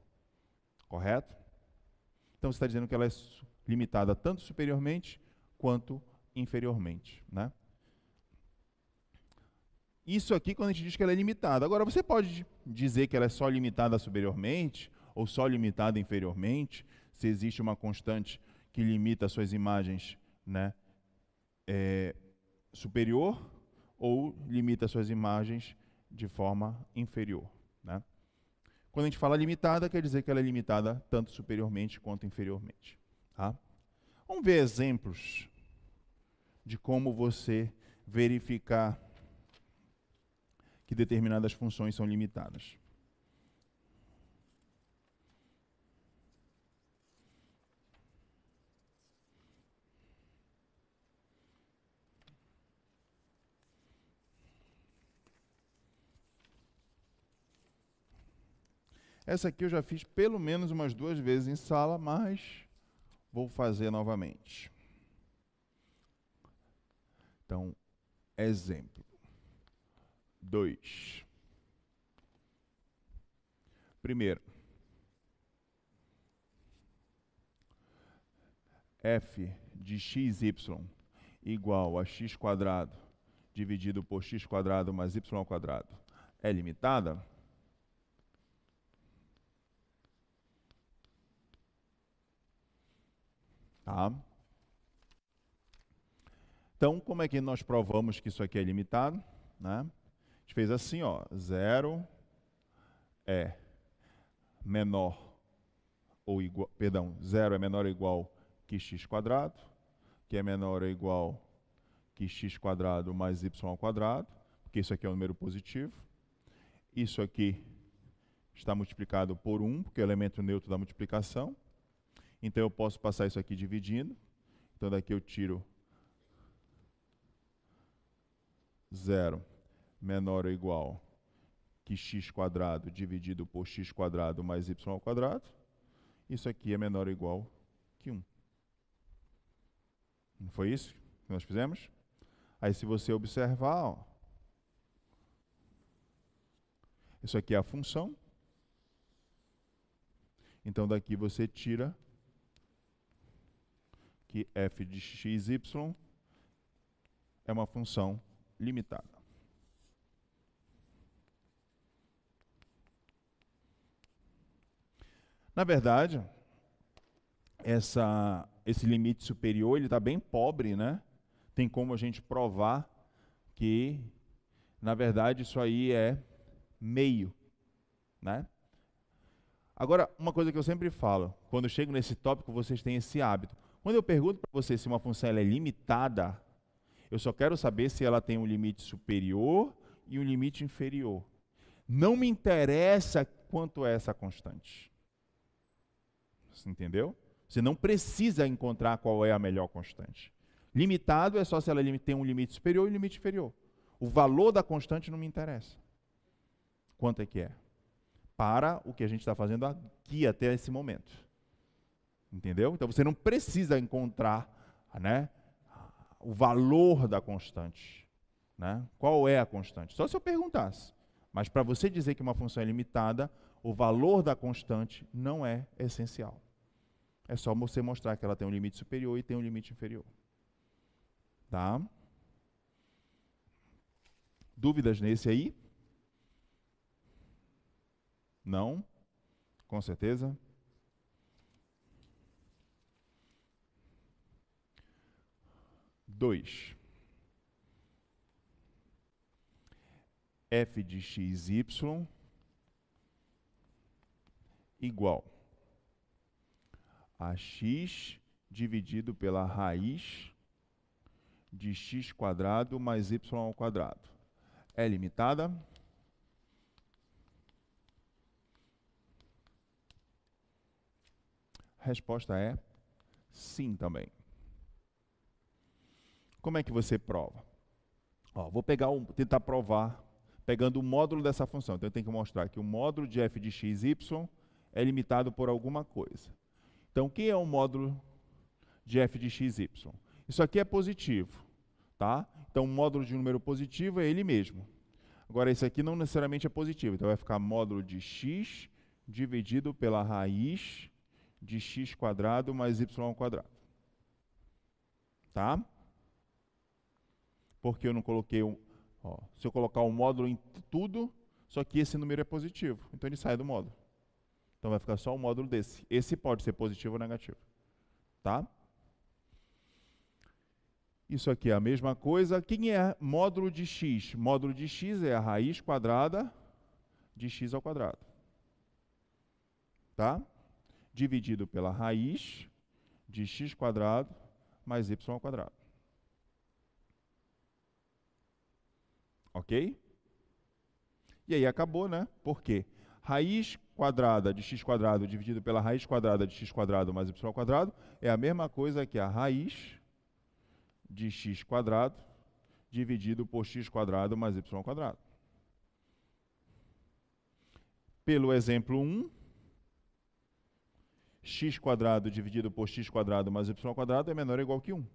Correto? Então você está dizendo que ela é limitada tanto superiormente quanto inferiormente. Né? Isso aqui quando a gente diz que ela é limitada. Agora, você pode dizer que ela é só limitada superiormente ou só limitada inferiormente, se existe uma constante que limita suas imagens né, é, superior ou limita suas imagens de forma inferior. Né? Quando a gente fala limitada, quer dizer que ela é limitada tanto superiormente quanto inferiormente. Tá? Vamos ver exemplos de como você verificar que determinadas funções são limitadas. Essa aqui eu já fiz pelo menos umas duas vezes em sala, mas vou fazer novamente. Então, exemplo. 2. Primeiro. f de x y igual a x quadrado dividido por x quadrado mais y ao quadrado é limitada, tá? Então, como é que nós provamos que isso aqui é limitado? Né? A gente fez assim, ó, zero é menor ou igual, perdão, zero é menor ou igual que x quadrado, que é menor ou igual que x quadrado mais y ao quadrado, porque isso aqui é um número positivo. Isso aqui está multiplicado por 1, porque é o elemento neutro da multiplicação. Então eu posso passar isso aqui dividindo. Então daqui eu tiro zero menor ou igual que x quadrado dividido por x quadrado mais y ao quadrado, isso aqui é menor ou igual que 1. Não foi isso que nós fizemos? Aí se você observar, ó, isso aqui é a função. Então daqui você tira que f de y é uma função limitada. Na verdade, essa, esse limite superior ele está bem pobre, né? Tem como a gente provar que, na verdade, isso aí é meio, né? Agora, uma coisa que eu sempre falo, quando chego nesse tópico, vocês têm esse hábito. Quando eu pergunto para vocês se uma função é limitada, eu só quero saber se ela tem um limite superior e um limite inferior. Não me interessa quanto é essa constante. Você entendeu? Você não precisa encontrar qual é a melhor constante. Limitado é só se ela tem um limite superior e um limite inferior. O valor da constante não me interessa. Quanto é que é? Para o que a gente está fazendo aqui até esse momento. Entendeu? Então você não precisa encontrar né, o valor da constante. Né? Qual é a constante? Só se eu perguntasse. Mas para você dizer que uma função é limitada, o valor da constante não é essencial. É só você mostrar que ela tem um limite superior e tem um limite inferior. Tá? Dúvidas nesse aí? Não? Com certeza? 2. f de x y igual a x dividido pela raiz de x quadrado mais y ao quadrado. É limitada? resposta é sim também. Como é que você prova? Ó, vou pegar um, tentar provar pegando o módulo dessa função. Então eu tenho que mostrar que o módulo de f de x, y é limitado por alguma coisa. Então, quem é o módulo de f de x, y? Isso aqui é positivo, tá? Então, o módulo de um número positivo é ele mesmo. Agora, esse aqui não necessariamente é positivo, então vai ficar módulo de x dividido pela raiz de x quadrado mais y quadrado. Tá? porque eu não coloquei um. Ó, se eu colocar um módulo em tudo, só que esse número é positivo. Então ele sai do módulo. Então vai ficar só um módulo desse. Esse pode ser positivo ou negativo. Tá? Isso aqui é a mesma coisa. Quem é módulo de x? Módulo de x é a raiz quadrada de x ao quadrado. Tá? Dividido pela raiz de x quadrado mais y ao quadrado. Ok? E aí acabou, né? Por quê? Raiz quadrada de x quadrado dividido pela raiz quadrada de x quadrado mais y quadrado é a mesma coisa que a raiz de x quadrado dividido por x quadrado mais y quadrado. Pelo exemplo 1, x quadrado dividido por x quadrado mais y quadrado é menor ou igual que 1.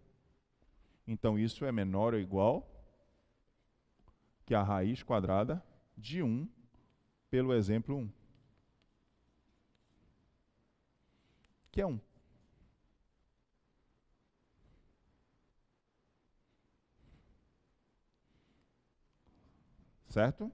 Então isso é menor ou igual que a raiz quadrada de 1 pelo exemplo 1. Que é 1. Certo?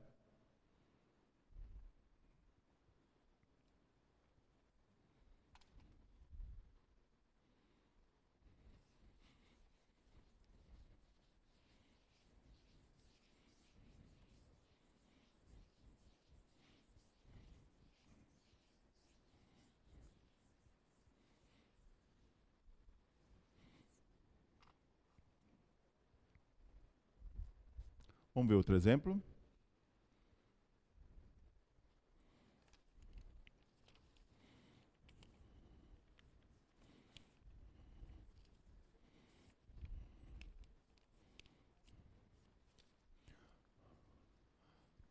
Vamos ver outro exemplo.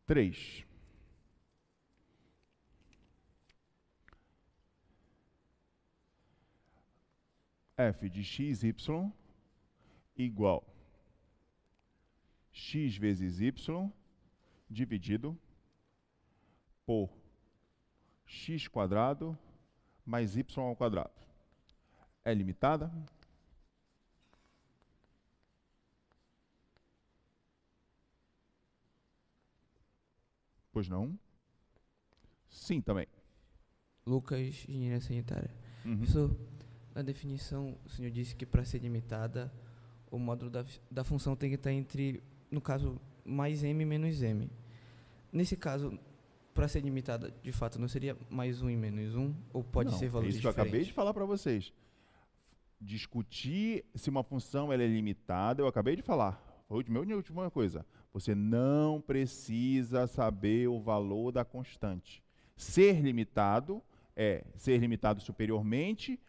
Três. f de x, y igual x vezes y dividido por x quadrado mais y ao quadrado. É limitada? Pois não? Sim, também. Lucas, engenharia sanitária. Uhum. Professor, na definição, o senhor disse que para ser limitada, o módulo da, da função tem que estar entre no caso, mais M menos M. Nesse caso, para ser limitada, de fato, não seria mais um e menos um? Ou pode não, ser valor diferente? É isso que eu acabei de falar para vocês. Discutir se uma função ela é limitada, eu acabei de falar. Foi a minha última coisa. Você não precisa saber o valor da constante. Ser limitado é ser limitado superiormente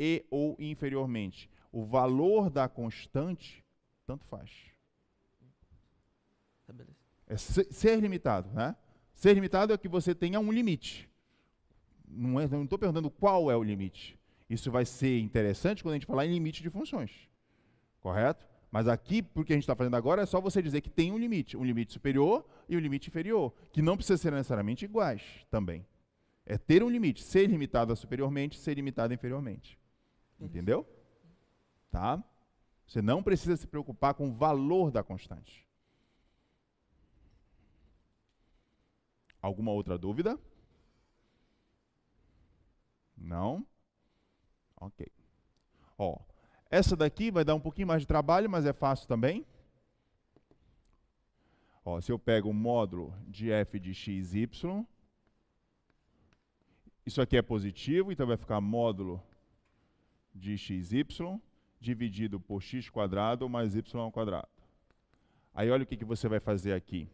e ou inferiormente. O valor da constante, tanto faz. Tá, é ser limitado, né? Ser limitado é que você tenha um limite. Não estou é, perguntando qual é o limite. Isso vai ser interessante quando a gente falar em limite de funções. Correto? Mas aqui, porque a gente está fazendo agora, é só você dizer que tem um limite. Um limite superior e um limite inferior. Que não precisa ser necessariamente iguais também. É ter um limite. Ser limitado superiormente, ser limitado inferiormente. Entendeu? Tá? Você não precisa se preocupar com o valor da constante. Alguma outra dúvida? Não? Ok. Ó, essa daqui vai dar um pouquinho mais de trabalho, mas é fácil também. Ó, se eu pego o módulo de f de x, y, isso aqui é positivo, então vai ficar módulo de x, y, dividido por x quadrado mais y ao quadrado. Aí olha o que, que você vai fazer aqui.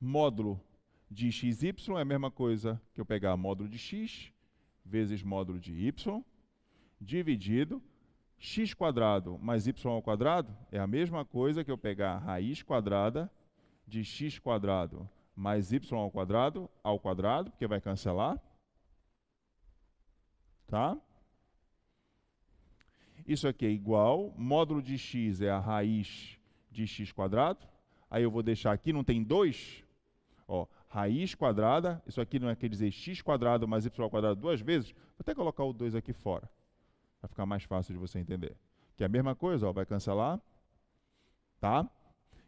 Módulo de xy é a mesma coisa que eu pegar módulo de x vezes módulo de y, dividido x quadrado mais y ao quadrado é a mesma coisa que eu pegar raiz quadrada de x quadrado mais y ao quadrado ao quadrado, porque vai cancelar. Tá? Isso aqui é igual, módulo de x é a raiz de x quadrado. Aí eu vou deixar aqui, não tem 2? raiz quadrada, isso aqui não é quer dizer x quadrado mais y quadrado duas vezes, vou até colocar o 2 aqui fora, vai ficar mais fácil de você entender. Que é a mesma coisa, ó, vai cancelar, tá?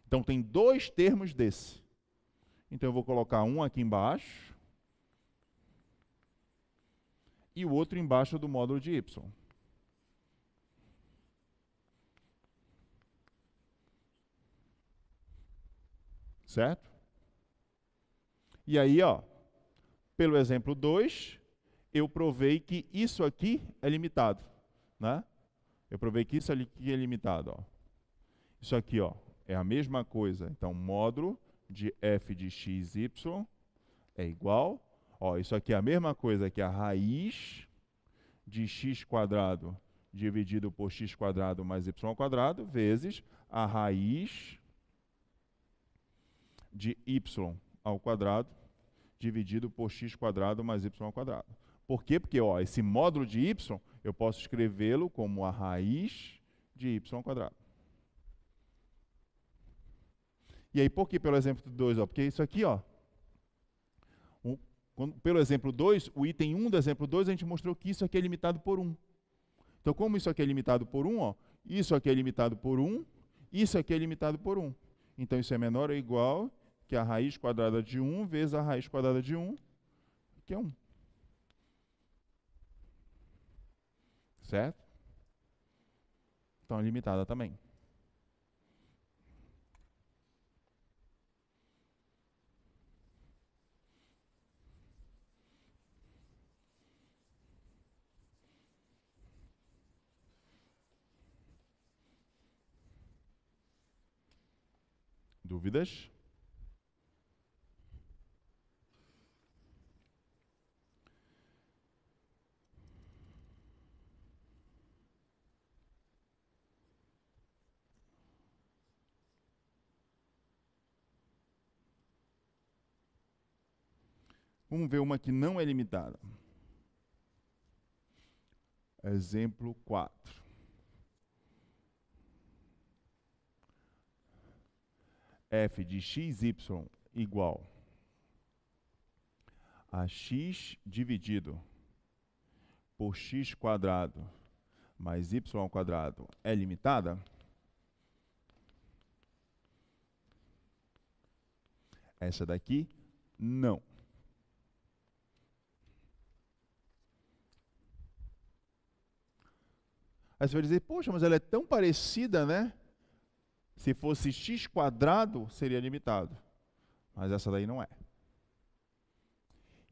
Então tem dois termos desse. Então eu vou colocar um aqui embaixo e o outro embaixo do módulo de y. Certo? E aí, ó, pelo exemplo 2, eu provei que isso aqui é limitado. Né? Eu provei que isso aqui é limitado. Ó. Isso aqui ó, é a mesma coisa. Então, módulo de f de x, y é igual. Ó, isso aqui é a mesma coisa que a raiz de x quadrado dividido por x quadrado mais y quadrado vezes a raiz de y ao quadrado dividido por x quadrado mais y quadrado. Por quê? Porque ó, esse módulo de y, eu posso escrevê-lo como a raiz de y quadrado. E aí, por que pelo exemplo 2? Porque isso aqui, ó, um, quando, pelo exemplo 2, o item 1 um do exemplo 2, a gente mostrou que isso aqui é limitado por 1. Um. Então, como isso aqui é limitado por 1, ó, isso aqui é limitado por 1, isso aqui é limitado por 1. Então, isso é menor ou igual que é a raiz quadrada de 1 vezes a raiz quadrada de 1, que é 1. Certo? Então é limitada também. Dúvidas? Vamos ver uma que não é limitada. Exemplo 4. f de xy igual a x dividido por x quadrado mais y ao quadrado é limitada, essa daqui não. Aí você vai dizer, poxa, mas ela é tão parecida, né? Se fosse x quadrado, seria limitado. Mas essa daí não é.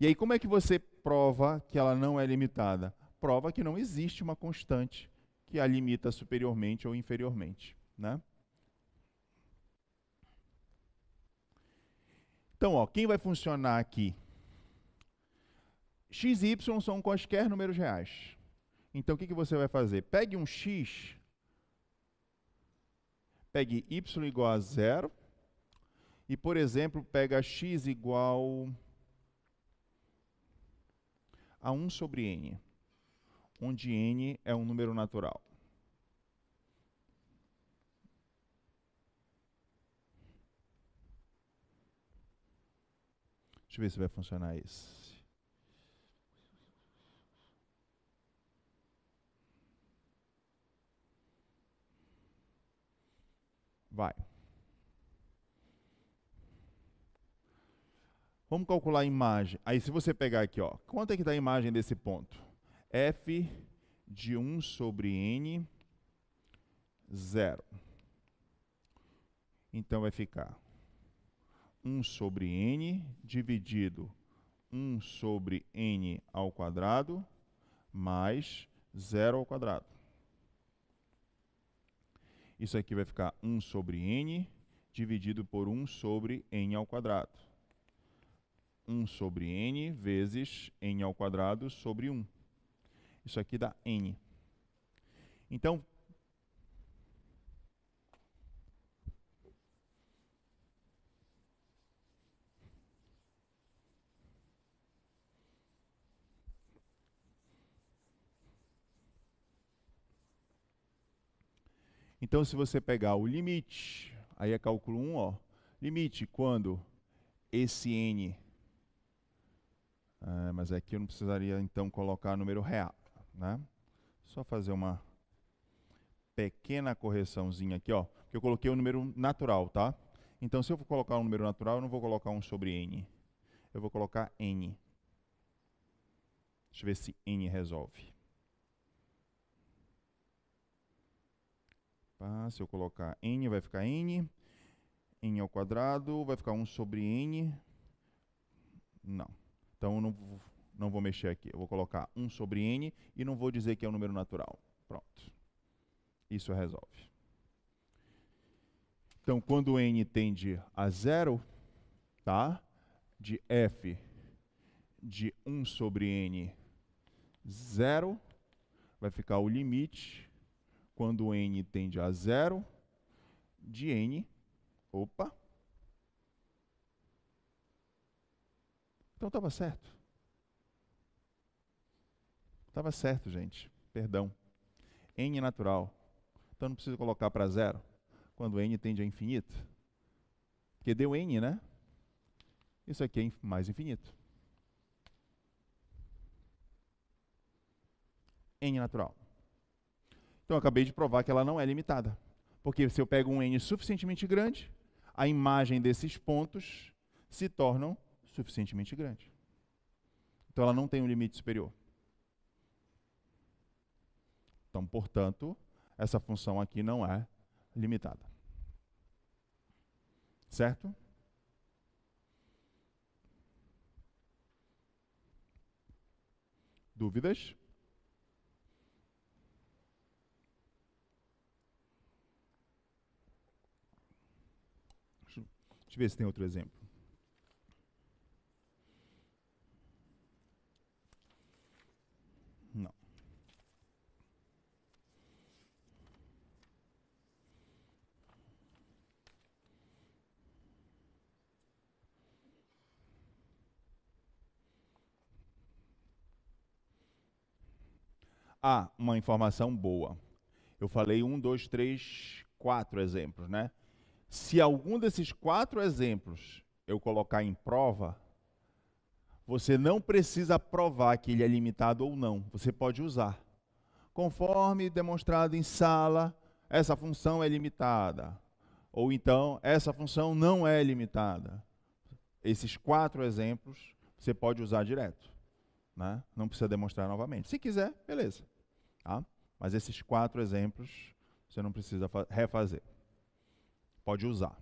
E aí, como é que você prova que ela não é limitada? Prova que não existe uma constante que a limita superiormente ou inferiormente. Né? Então, ó, quem vai funcionar aqui? x e y são quaisquer números reais. Então o que, que você vai fazer? Pegue um x, pegue y igual a zero, e por exemplo, pega x igual a 1 sobre n, onde n é um número natural. Deixa eu ver se vai funcionar isso. Vai. Vamos calcular a imagem. Aí se você pegar aqui, ó, quanto é que dá tá a imagem desse ponto? F de 1 sobre N, zero. Então vai ficar 1 sobre N dividido 1 sobre N ao quadrado mais zero ao quadrado. Isso aqui vai ficar 1 sobre n dividido por 1 sobre n ao quadrado. 1 sobre n vezes n ao quadrado sobre 1. Isso aqui dá n. Então, Então, se você pegar o limite, aí é cálculo 1, ó, limite quando esse n. Ah, mas aqui eu não precisaria então colocar número real, né? Só fazer uma pequena correçãozinha aqui, ó, que eu coloquei o número natural, tá? Então, se eu for colocar um número natural, eu não vou colocar 1 sobre n. Eu vou colocar n. Deixa eu ver se n resolve. Pá, ah, se eu colocar n, vai ficar n. n ao quadrado, vai ficar 1 sobre n. Não. Então, eu não, não vou mexer aqui. Eu vou colocar 1 sobre n e não vou dizer que é um número natural. Pronto. Isso resolve. Então, quando n tende a zero, tá? de f de 1 sobre n, zero, vai ficar o limite quando n tende a zero, de n, opa. Então estava certo. Estava certo, gente. Perdão. n é natural. Então não precisa colocar para zero quando n tende a infinito. Porque deu n, né? Isso aqui é mais infinito. n é natural. Então eu acabei de provar que ela não é limitada. Porque se eu pego um n suficientemente grande, a imagem desses pontos se tornam suficientemente grande. Então ela não tem um limite superior. Então, portanto, essa função aqui não é limitada. Certo? Dúvidas? Deixa ver se tem outro exemplo. Não. Ah, uma informação boa. Eu falei um, dois, três, quatro exemplos, né? Se algum desses quatro exemplos eu colocar em prova, você não precisa provar que ele é limitado ou não, você pode usar. Conforme demonstrado em sala, essa função é limitada. Ou então, essa função não é limitada. Esses quatro exemplos você pode usar direto. Né? Não precisa demonstrar novamente. Se quiser, beleza. Tá? Mas esses quatro exemplos você não precisa refazer pode usar.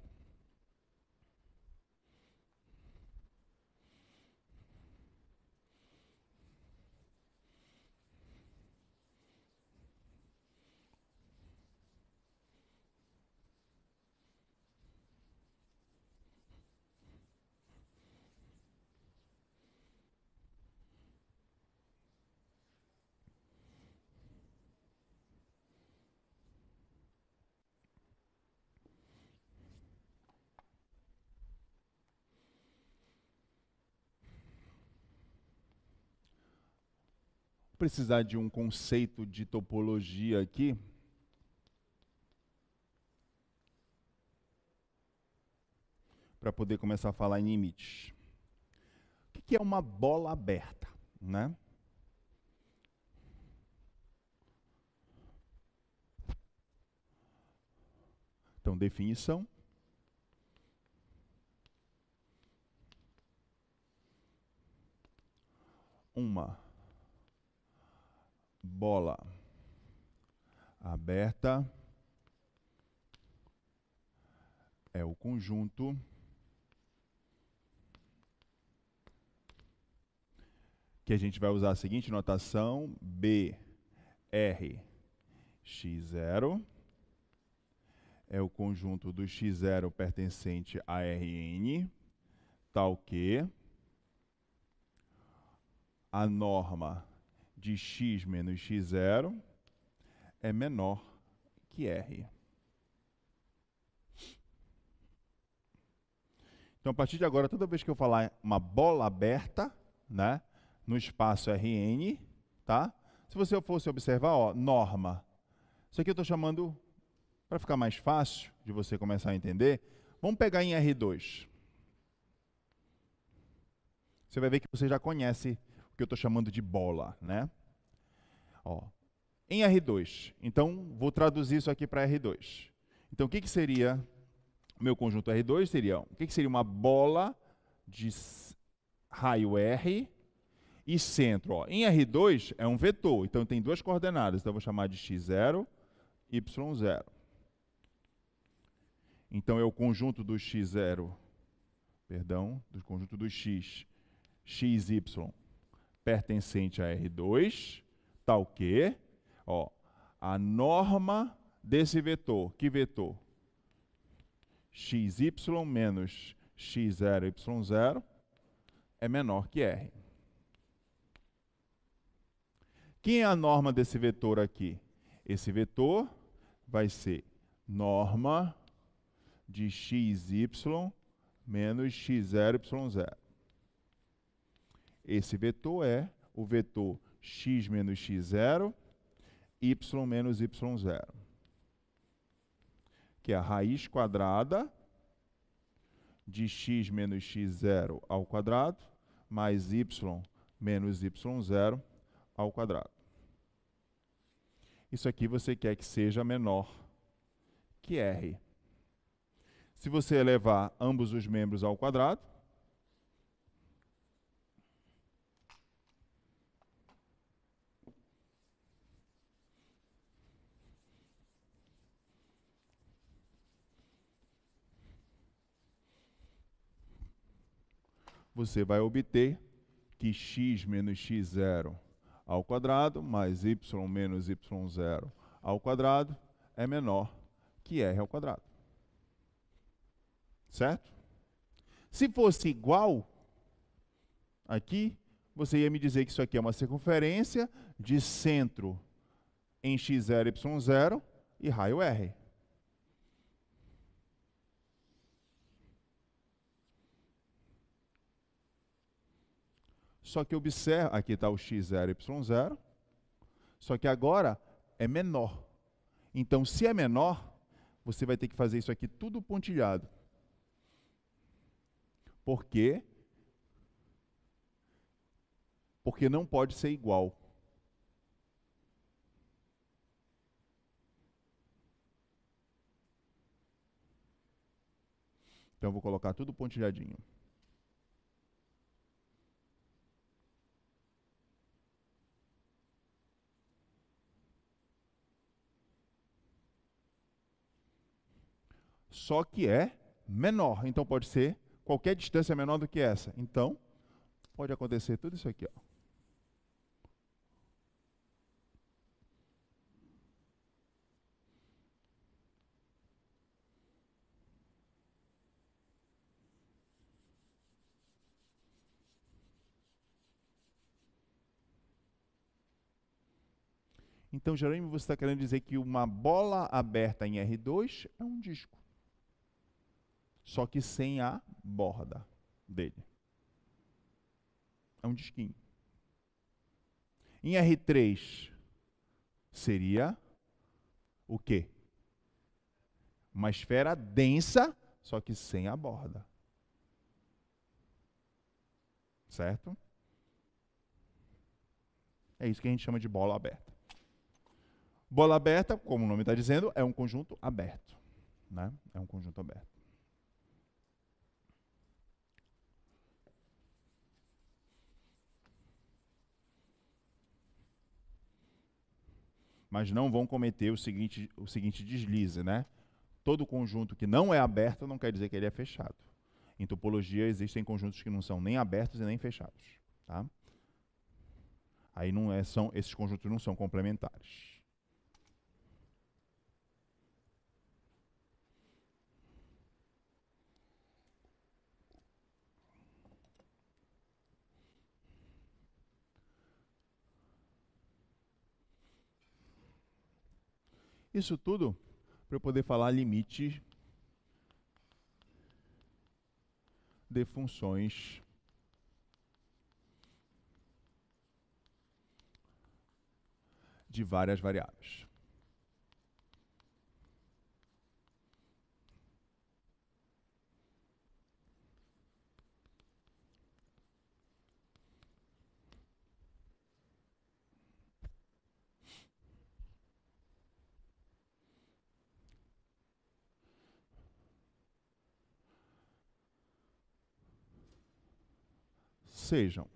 precisar de um conceito de topologia aqui. Para poder começar a falar em limites? O que é uma bola aberta? Né? Então, definição. Uma bola aberta é o conjunto que a gente vai usar a seguinte notação: B R x0 é o conjunto do x0 pertencente a Rn, tal que a norma de x menos x0 é menor que r. Então, a partir de agora, toda vez que eu falar uma bola aberta, né, no espaço Rn, tá? Se você fosse observar, ó, norma. Isso aqui eu estou chamando, para ficar mais fácil de você começar a entender, vamos pegar em R2. Você vai ver que você já conhece que eu estou chamando de bola, né? Ó, em R2. Então, vou traduzir isso aqui para R2. Então, o que, que seria meu conjunto R2? Seria, o que, que seria uma bola de raio R e centro? Ó, em R2 é um vetor, então tem duas coordenadas. Então, eu vou chamar de x0, y0. Então, é o conjunto do x0, perdão, do conjunto do x, x, y pertencente a R2, tal que, ó, a norma desse vetor, que vetor? xy menos x0, y0 é menor que R. Quem é a norma desse vetor aqui? Esse vetor vai ser norma de xy menos x0, y0. Esse vetor é o vetor x menos x0, y menos y0, que é a raiz quadrada de x menos x0 ao quadrado, mais y menos y0 ao quadrado. Isso aqui você quer que seja menor que r. Se você elevar ambos os membros ao quadrado, você vai obter que x menos x0 ao quadrado mais y menos y0 ao quadrado é menor que r ao quadrado. Certo? Se fosse igual aqui, você ia me dizer que isso aqui é uma circunferência de centro em x0, y0 e raio r. Só que observa, aqui está o x0, y0, só que agora é menor. Então, se é menor, você vai ter que fazer isso aqui tudo pontilhado. Por quê? Porque não pode ser igual. Então, eu vou colocar tudo pontilhadinho. só que é menor. Então pode ser qualquer distância menor do que essa. Então, pode acontecer tudo isso aqui. Ó. Então, Jerônimo, você está querendo dizer que uma bola aberta em R2 é um disco só que sem a borda dele. É um disquinho. Em R3 seria o quê? Uma esfera densa, só que sem a borda. Certo? É isso que a gente chama de bola aberta. Bola aberta, como o nome está dizendo, é um conjunto aberto. Né? É um conjunto aberto. mas não vão cometer o seguinte, o seguinte deslize, né? Todo conjunto que não é aberto não quer dizer que ele é fechado. Em topologia existem conjuntos que não são nem abertos e nem fechados, tá? Aí não é, são, esses conjuntos não são complementares. Isso tudo para eu poder falar limite de funções de várias variáveis. sejam.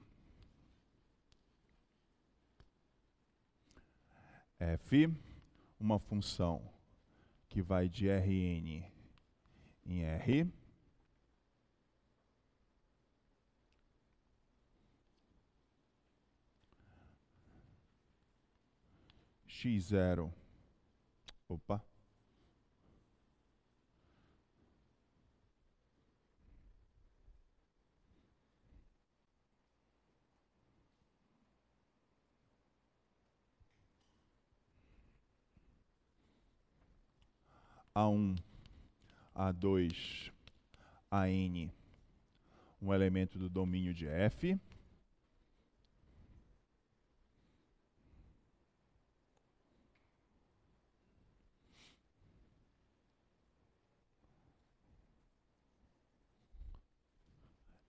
f, uma função que vai de Rn em R. x0, opa, A1, A2, AN, um elemento do domínio de F.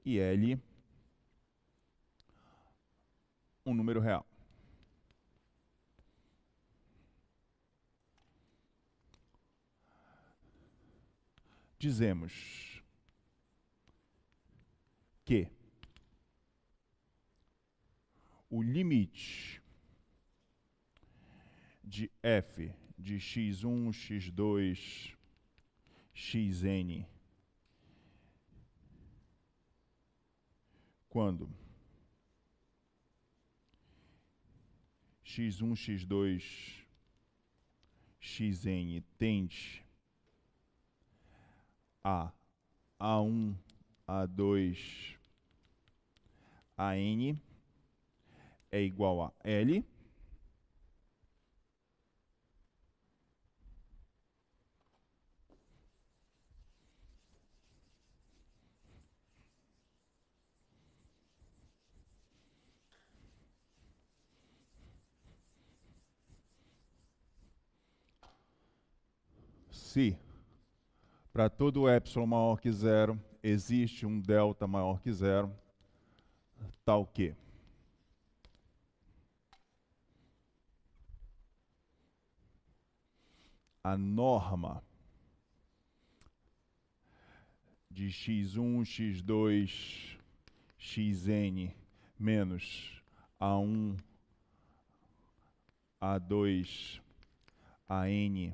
E L, um número real. dizemos que o limite de f de x1, x2, xn quando x1, x2, xn tende a, A1, A2, AN é igual a L. se para todo ε maior que zero, existe um delta maior que zero, tal tá que. A norma de x1, x2, xn menos a1, a2, a n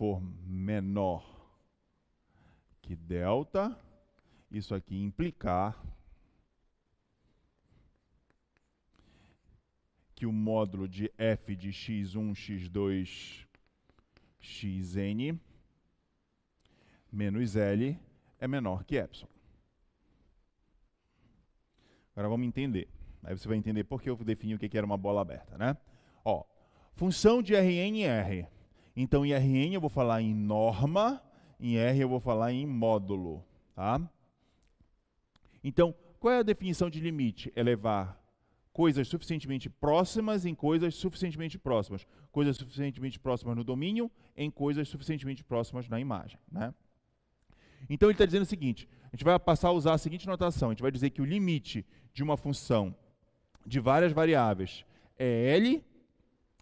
for menor que delta, isso aqui implicar que o módulo de f de x1, x2, xn menos L é menor que epsilon. Agora vamos entender. Aí você vai entender por que eu defini o que era uma bola aberta, né? Ó, função de Rn é R. Então, em RN eu vou falar em norma, em R eu vou falar em módulo. Tá? Então, qual é a definição de limite? É levar coisas suficientemente próximas em coisas suficientemente próximas. Coisas suficientemente próximas no domínio em coisas suficientemente próximas na imagem. Né? Então, ele está dizendo o seguinte, a gente vai passar a usar a seguinte notação, a gente vai dizer que o limite de uma função de várias variáveis é L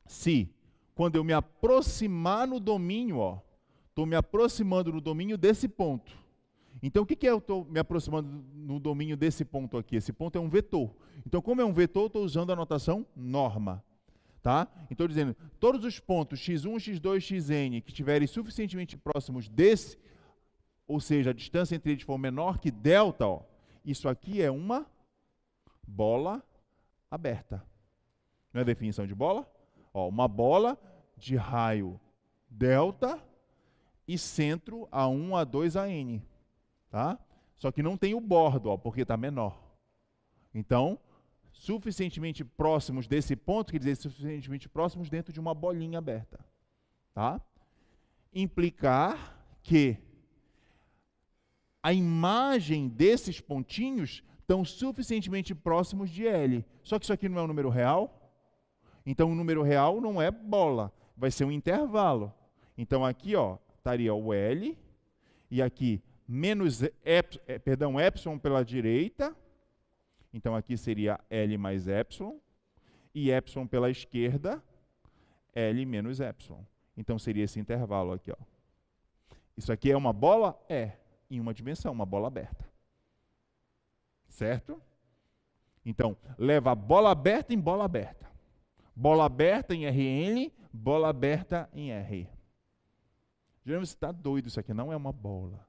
se quando eu me aproximar no domínio, ó, estou me aproximando no domínio desse ponto. Então, o que, que é eu estou me aproximando no domínio desse ponto aqui? Esse ponto é um vetor. Então, como é um vetor, estou usando a notação norma. Tá? Então, dizendo, todos os pontos x1, x2, xn que estiverem suficientemente próximos desse, ou seja, a distância entre eles for menor que delta, ó, isso aqui é uma bola aberta. Não é definição de bola? Ó, uma bola de raio delta e centro a 1 a 2 a n, tá? Só que não tem o bordo, ó, porque está menor. Então, suficientemente próximos desse ponto, quer dizer, suficientemente próximos dentro de uma bolinha aberta, tá? Implicar que a imagem desses pontinhos estão suficientemente próximos de L. Só que isso aqui não é um número real. Então, o número real não é bola vai ser um intervalo. Então aqui, ó, estaria o L e aqui menos ep, eh, perdão, epsilon pela direita. Então aqui seria L mais epsilon e epsilon pela esquerda, L menos epsilon. Então seria esse intervalo aqui, ó. Isso aqui é uma bola? É, em uma dimensão, uma bola aberta. Certo? Então, leva bola aberta em bola aberta. Bola aberta em RN, bola aberta em R. Geralmente você está doido, isso aqui não é uma bola.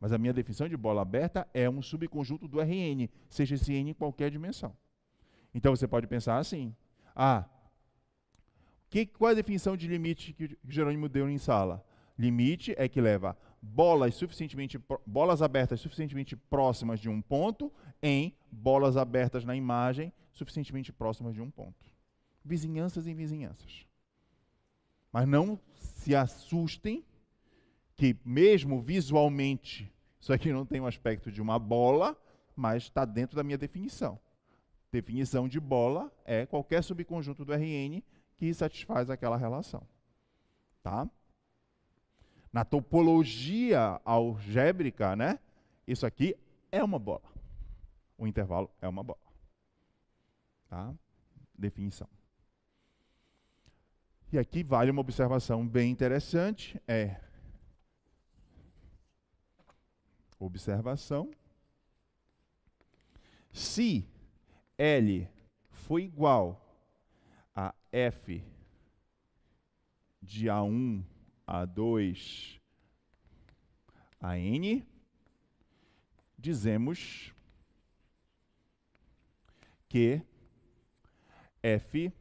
Mas a minha definição de bola aberta é um subconjunto do RN, seja esse N em qualquer dimensão. Então você pode pensar assim: ah, que, qual é a definição de limite que Jerônimo deu em sala? Limite é que leva bolas suficientemente bolas abertas suficientemente próximas de um ponto em bolas abertas na imagem suficientemente próximas de um ponto vizinhanças em vizinhanças. Mas não se assustem que mesmo visualmente, isso aqui não tem o um aspecto de uma bola, mas está dentro da minha definição. Definição de bola é qualquer subconjunto do RN que satisfaz aquela relação. Tá? Na topologia algébrica, né? Isso aqui é uma bola. O intervalo é uma bola. Tá? Definição. E aqui vale uma observação bem interessante, é observação se L for igual a F de A1, A2, a N, dizemos que F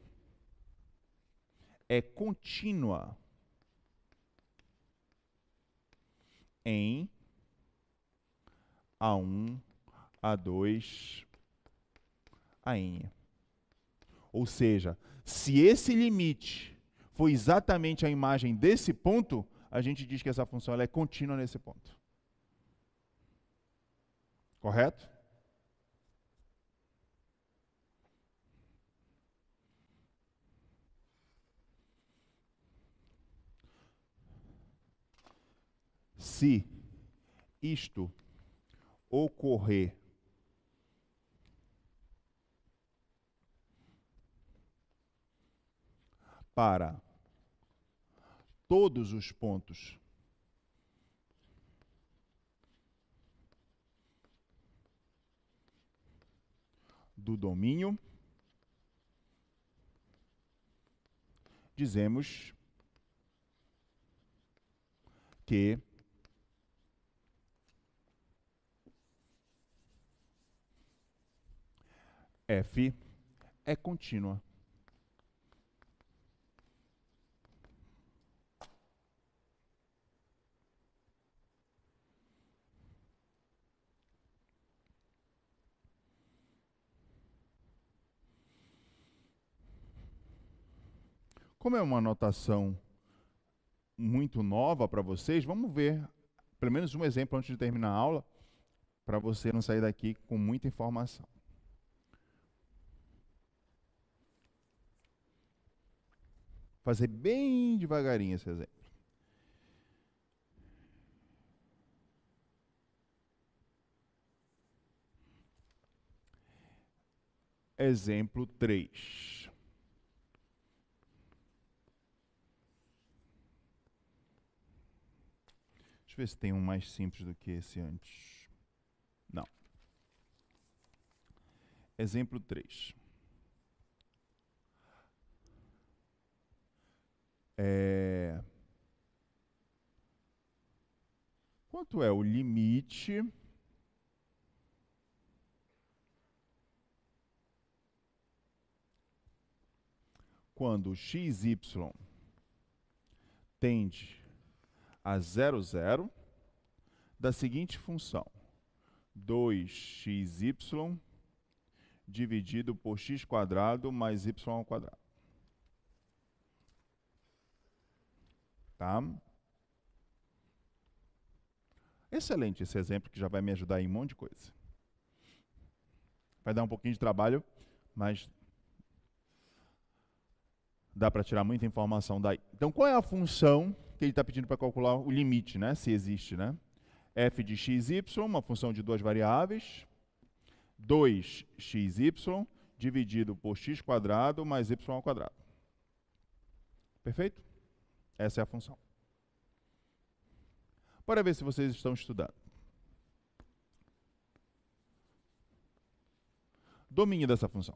é contínua em A1, A2, AN. Ou seja, se esse limite foi exatamente a imagem desse ponto, a gente diz que essa função ela é contínua nesse ponto. Correto? Se isto ocorrer, para todos os pontos do domínio, dizemos que F é contínua. Como é uma notação muito nova para vocês, vamos ver pelo menos um exemplo antes de terminar a aula, para você não sair daqui com muita informação. Fazer bem devagarinho esse exemplo. Exemplo 3. Deixa eu ver se tem um mais simples do que esse antes. Não. Exemplo 3. É... Quanto é o limite? Quando x y tende a zero zero da seguinte função: 2xy dividido por x quadrado mais y ao quadrado. Tá? Excelente esse exemplo que já vai me ajudar em um monte de coisa. Vai dar um pouquinho de trabalho, mas dá para tirar muita informação daí. Então, qual é a função que ele está pedindo para calcular o limite, né? se existe? Né? f de x, y, uma função de duas variáveis, 2xy dividido por x quadrado mais y ao quadrado. Perfeito? Essa é a função. Bora ver se vocês estão estudando. Domínio dessa função.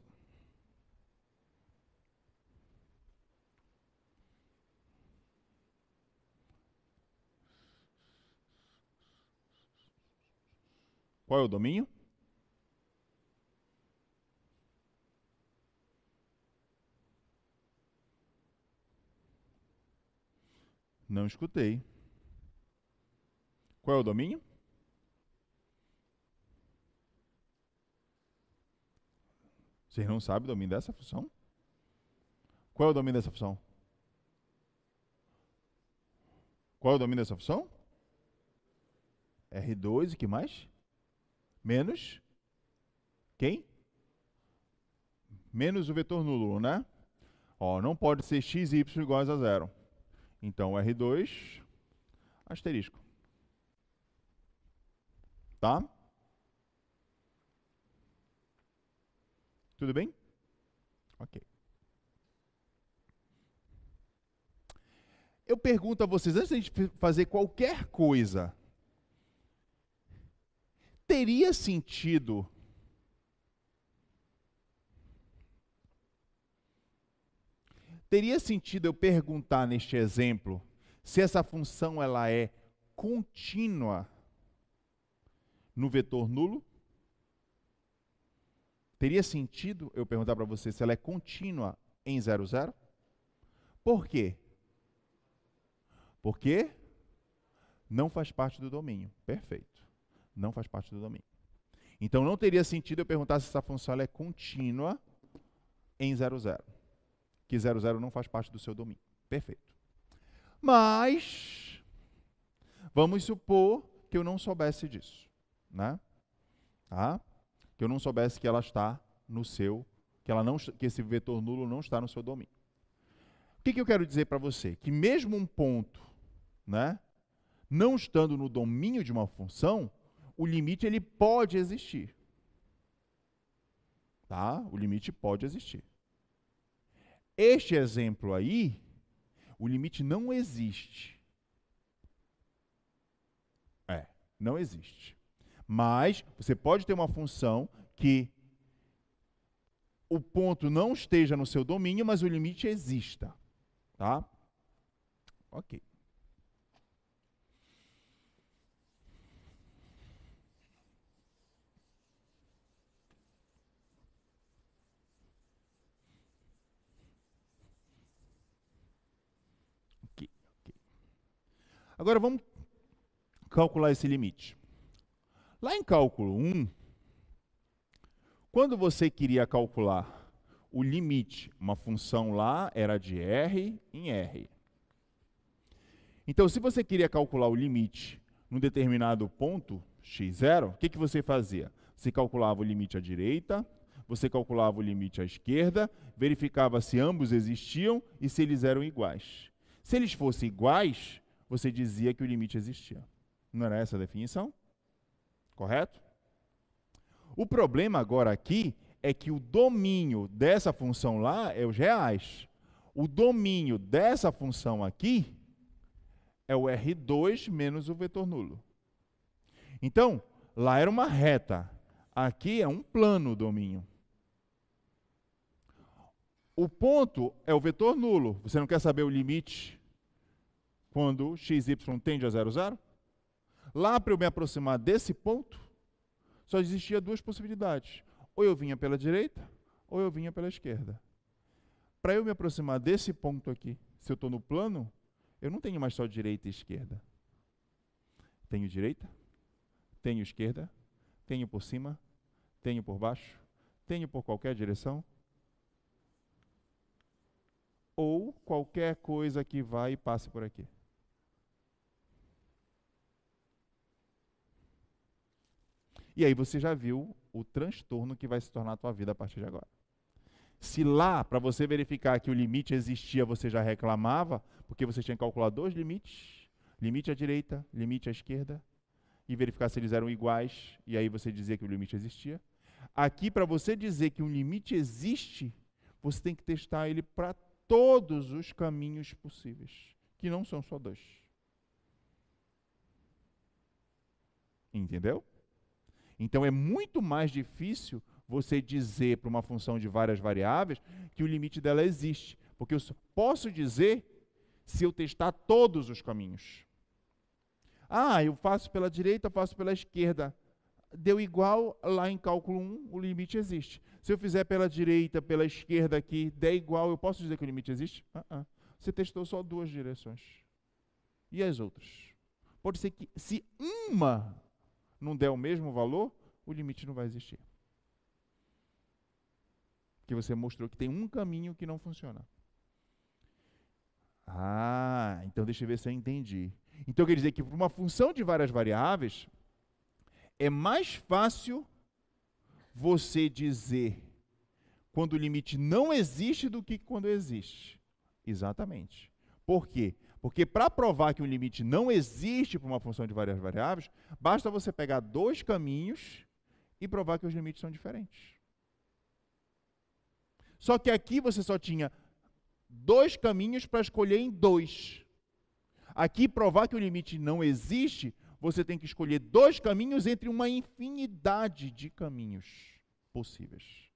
Qual é o domínio? Não escutei. Qual é o domínio? Vocês não sabem o domínio dessa função? Qual é o domínio dessa função? Qual é o domínio dessa função? R2 e que mais? Menos quem? Menos o vetor nulo, né? Ó, não pode ser x e y iguais a zero. Então, R2, asterisco. Tá? Tudo bem? Ok. Eu pergunto a vocês, antes de fazer qualquer coisa, teria sentido Teria sentido eu perguntar neste exemplo se essa função ela é contínua no vetor nulo? Teria sentido eu perguntar para você se ela é contínua em 00? Por quê? Porque não faz parte do domínio. Perfeito. Não faz parte do domínio. Então não teria sentido eu perguntar se essa função é contínua em 00 que 00 não faz parte do seu domínio. Perfeito. Mas, vamos supor que eu não soubesse disso, né? Tá? Que eu não soubesse que ela está no seu, que, ela não, que esse vetor nulo não está no seu domínio. O que, que eu quero dizer para você? Que mesmo um ponto, né? Não estando no domínio de uma função, o limite ele pode existir. Tá? O limite pode existir. Este exemplo aí, o limite não existe. É, não existe. Mas você pode ter uma função que o ponto não esteja no seu domínio, mas o limite exista. Tá? Ok. Agora vamos calcular esse limite. Lá em cálculo 1, quando você queria calcular o limite, uma função lá era de R em R. Então, se você queria calcular o limite num determinado ponto, x0, o que, que você fazia? Você calculava o limite à direita, você calculava o limite à esquerda, verificava se ambos existiam e se eles eram iguais. Se eles fossem iguais, você dizia que o limite existia. Não era essa a definição? Correto? O problema agora aqui é que o domínio dessa função lá é os reais. O domínio dessa função aqui é o R2 menos o vetor nulo. Então, lá era uma reta. Aqui é um plano domínio. O ponto é o vetor nulo. Você não quer saber o limite quando x, y tende a zero, zero? Lá para eu me aproximar desse ponto, só existia duas possibilidades. Ou eu vinha pela direita, ou eu vinha pela esquerda. Para eu me aproximar desse ponto aqui, se eu estou no plano, eu não tenho mais só direita e esquerda. Tenho direita, tenho esquerda, tenho por cima, tenho por baixo, tenho por qualquer direção. Ou qualquer coisa que vá e passe por aqui. E aí você já viu o transtorno que vai se tornar a tua vida a partir de agora. Se lá, para você verificar que o limite existia, você já reclamava, porque você tinha que calcular dois limites, limite à direita, limite à esquerda, e verificar se eles eram iguais, e aí você dizia que o limite existia. Aqui, para você dizer que um limite existe, você tem que testar ele para todos os caminhos possíveis, que não são só dois. Entendeu? Então é muito mais difícil você dizer para uma função de várias variáveis que o limite dela existe, porque eu posso dizer se eu testar todos os caminhos. Ah, eu faço pela direita, faço pela esquerda. Deu igual lá em cálculo 1, o limite existe. Se eu fizer pela direita, pela esquerda aqui, der igual, eu posso dizer que o limite existe? Uh -uh. Você testou só duas direções. E as outras? Pode ser que se uma não der o mesmo valor, o limite não vai existir. Que você mostrou que tem um caminho que não funciona. Ah, então deixa eu ver se eu entendi. Então quer dizer que para uma função de várias variáveis, é mais fácil você dizer quando o limite não existe do que quando existe. Exatamente. Por quê? Porque para provar que um limite não existe para uma função de várias variáveis, basta você pegar dois caminhos e provar que os limites são diferentes. Só que aqui você só tinha dois caminhos para escolher em dois. Aqui, provar que o limite não existe, você tem que escolher dois caminhos entre uma infinidade de caminhos possíveis.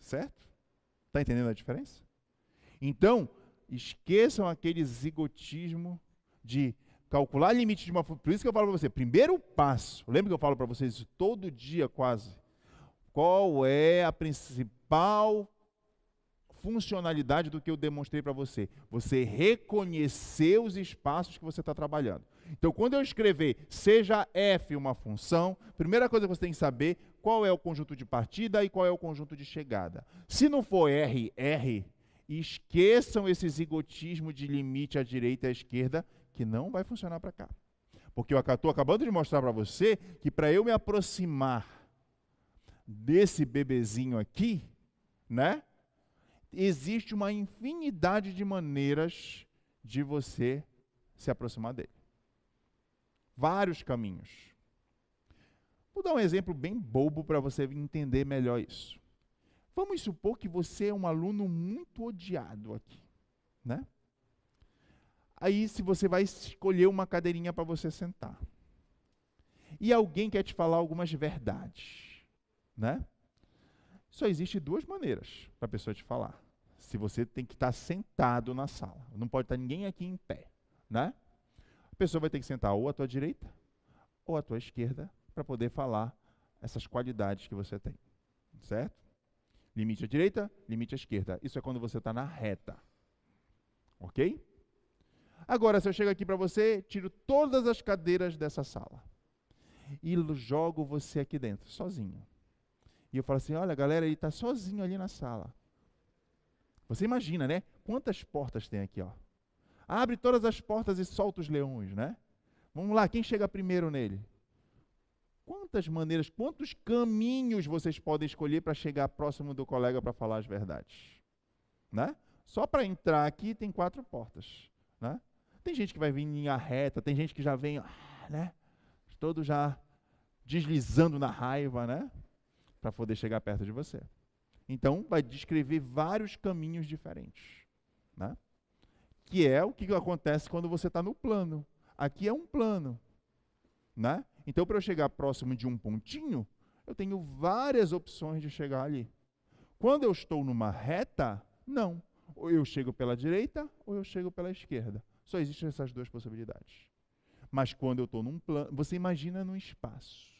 Certo? Está entendendo a diferença? Então, esqueçam aquele zigotismo de calcular limite de uma forma. Por isso que eu falo para você, primeiro passo, lembra que eu falo para vocês isso todo dia quase? Qual é a principal funcionalidade do que eu demonstrei para você? Você reconhecer os espaços que você está trabalhando. Então, quando eu escrever seja f uma função, primeira coisa que você tem que saber qual é o conjunto de partida e qual é o conjunto de chegada. Se não for R, R, esqueçam esse zigotismo de limite à direita e à esquerda, que não vai funcionar para cá. Porque eu estou acabando de mostrar para você que para eu me aproximar desse bebezinho aqui, né? Existe uma infinidade de maneiras de você se aproximar dele. Vários caminhos. Vou dar um exemplo bem bobo para você entender melhor isso. Vamos supor que você é um aluno muito odiado aqui, né? Aí se você vai escolher uma cadeirinha para você sentar. E alguém quer te falar algumas verdades, né? Só existe duas maneiras para a pessoa te falar. Se você tem que estar tá sentado na sala, não pode estar tá ninguém aqui em pé, né? A pessoa vai ter que sentar ou à tua direita ou à tua esquerda para poder falar essas qualidades que você tem. Certo? Limite à direita, limite à esquerda. Isso é quando você está na reta. Ok? Agora, se eu chego aqui para você, tiro todas as cadeiras dessa sala e jogo você aqui dentro, sozinho. E eu falo assim: olha, galera, ele está sozinho ali na sala. Você imagina, né? Quantas portas tem aqui, ó. Abre todas as portas e solta os leões, né? Vamos lá, quem chega primeiro nele? Quantas maneiras, quantos caminhos vocês podem escolher para chegar próximo do colega para falar as verdades? Né? Só para entrar aqui tem quatro portas. Né? Tem gente que vai vir em linha reta, tem gente que já vem, ah, né? Todo já deslizando na raiva, né? Para poder chegar perto de você. Então, vai descrever vários caminhos diferentes. Né? Que é o que acontece quando você está no plano. Aqui é um plano. Né? Então, para eu chegar próximo de um pontinho, eu tenho várias opções de chegar ali. Quando eu estou numa reta, não. Ou eu chego pela direita ou eu chego pela esquerda. Só existem essas duas possibilidades. Mas quando eu estou num plano, você imagina num espaço.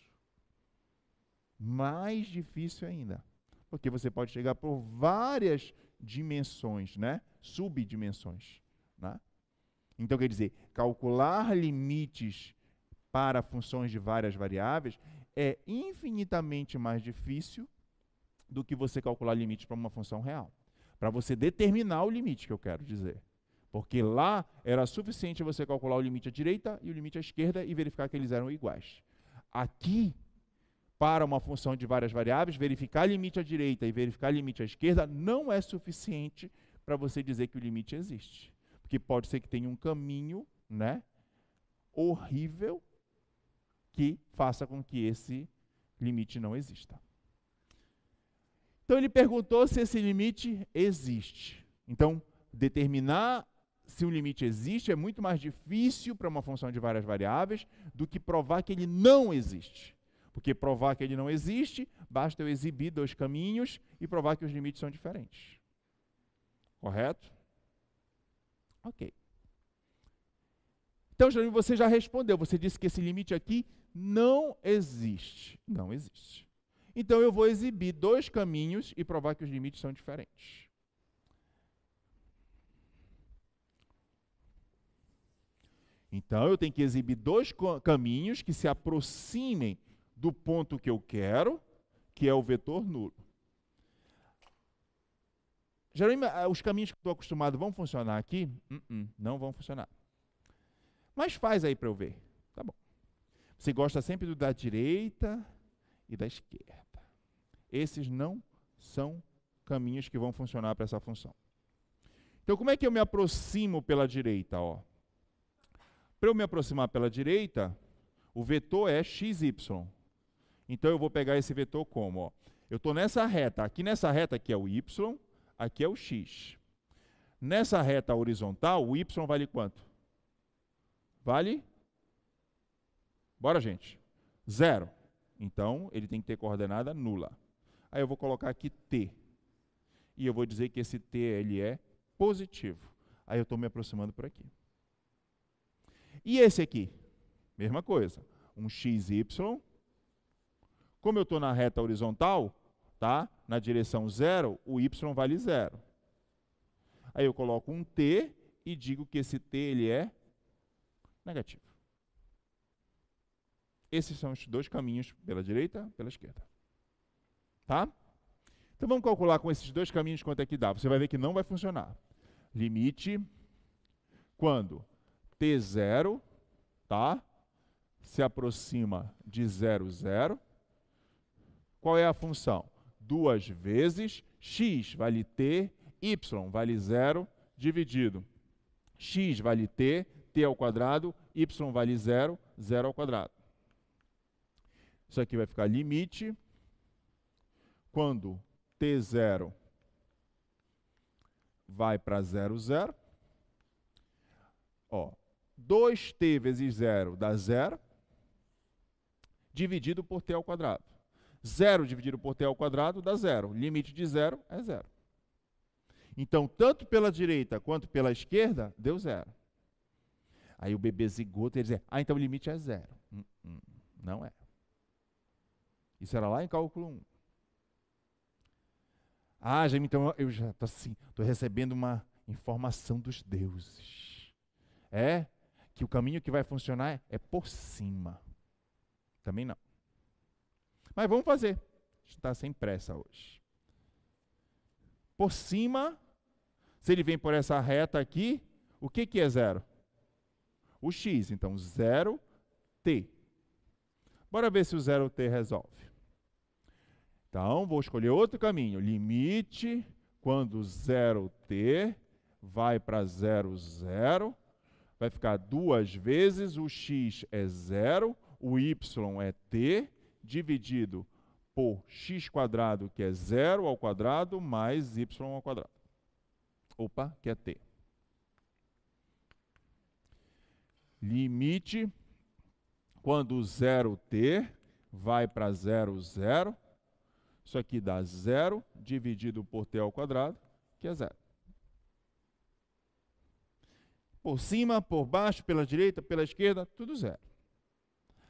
Mais difícil ainda. Porque você pode chegar por várias dimensões, né? subdimensões. Né? Então, quer dizer, calcular limites para funções de várias variáveis é infinitamente mais difícil do que você calcular limites para uma função real. Para você determinar o limite, que eu quero dizer. Porque lá era suficiente você calcular o limite à direita e o limite à esquerda e verificar que eles eram iguais. Aqui, para uma função de várias variáveis, verificar limite à direita e verificar limite à esquerda não é suficiente para você dizer que o limite existe. Porque pode ser que tenha um caminho né, horrível que faça com que esse limite não exista. Então ele perguntou se esse limite existe. Então, determinar se o limite existe é muito mais difícil para uma função de várias variáveis do que provar que ele não existe. Porque provar que ele não existe, basta eu exibir dois caminhos e provar que os limites são diferentes. Correto? Ok. Então, Janine, você já respondeu. Você disse que esse limite aqui não existe. Não existe. Então eu vou exibir dois caminhos e provar que os limites são diferentes. Então eu tenho que exibir dois caminhos que se aproximem do ponto que eu quero, que é o vetor nulo. Geralmente, ah, os caminhos que estou acostumado vão funcionar aqui? Uh -uh, não vão funcionar. Mas faz aí para eu ver. Você gosta sempre do da direita e da esquerda. Esses não são caminhos que vão funcionar para essa função. Então, como é que eu me aproximo pela direita? Para eu me aproximar pela direita, o vetor é xy. Então, eu vou pegar esse vetor como? Ó. Eu estou nessa reta. Aqui nessa reta aqui é o y, aqui é o x. Nessa reta horizontal, o y vale quanto? Vale Bora, gente. Zero. Então, ele tem que ter coordenada nula. Aí eu vou colocar aqui T. E eu vou dizer que esse T ele é positivo. Aí eu estou me aproximando por aqui. E esse aqui? Mesma coisa. Um XY. Como eu estou na reta horizontal, tá? na direção zero, o y vale zero. Aí eu coloco um t e digo que esse t ele é negativo. Esses são os dois caminhos, pela direita, pela esquerda. Tá? Então vamos calcular com esses dois caminhos quanto é que dá. Você vai ver que não vai funcionar. Limite quando T0, tá? Se aproxima de 0, 0. Qual é a função? Duas vezes x vale t, y vale 0, dividido. x vale t, t ao quadrado, y vale 0, 0 ao quadrado. Isso aqui vai ficar limite quando T0 vai para 0, 0. Ó, 2t vezes 0 dá 0, dividido por t ao quadrado. 0 dividido por t ao quadrado dá 0. Limite de 0 é 0. Então, tanto pela direita quanto pela esquerda, deu 0. Aí o bebê zigoto e ele diz, ah, então o limite é 0. Hum, hum, não é. Isso era lá em cálculo 1. Ah, Jaime, então eu já estou assim, estou recebendo uma informação dos deuses. É que o caminho que vai funcionar é por cima. Também não. Mas vamos fazer. Está sem pressa hoje. Por cima, se ele vem por essa reta aqui, o que, que é zero? O x, então, zero t. Bora ver se o zero t resolve. Então, vou escolher outro caminho. Limite quando 0t vai para 0, 0, vai ficar duas vezes, o x é 0, o y é t, dividido por x quadrado, que é 0 ao quadrado, mais y ao quadrado. Opa, que é t. Limite quando 0t vai para 0, 0, isso aqui dá zero dividido por t ao quadrado, que é zero. Por cima, por baixo, pela direita, pela esquerda, tudo zero.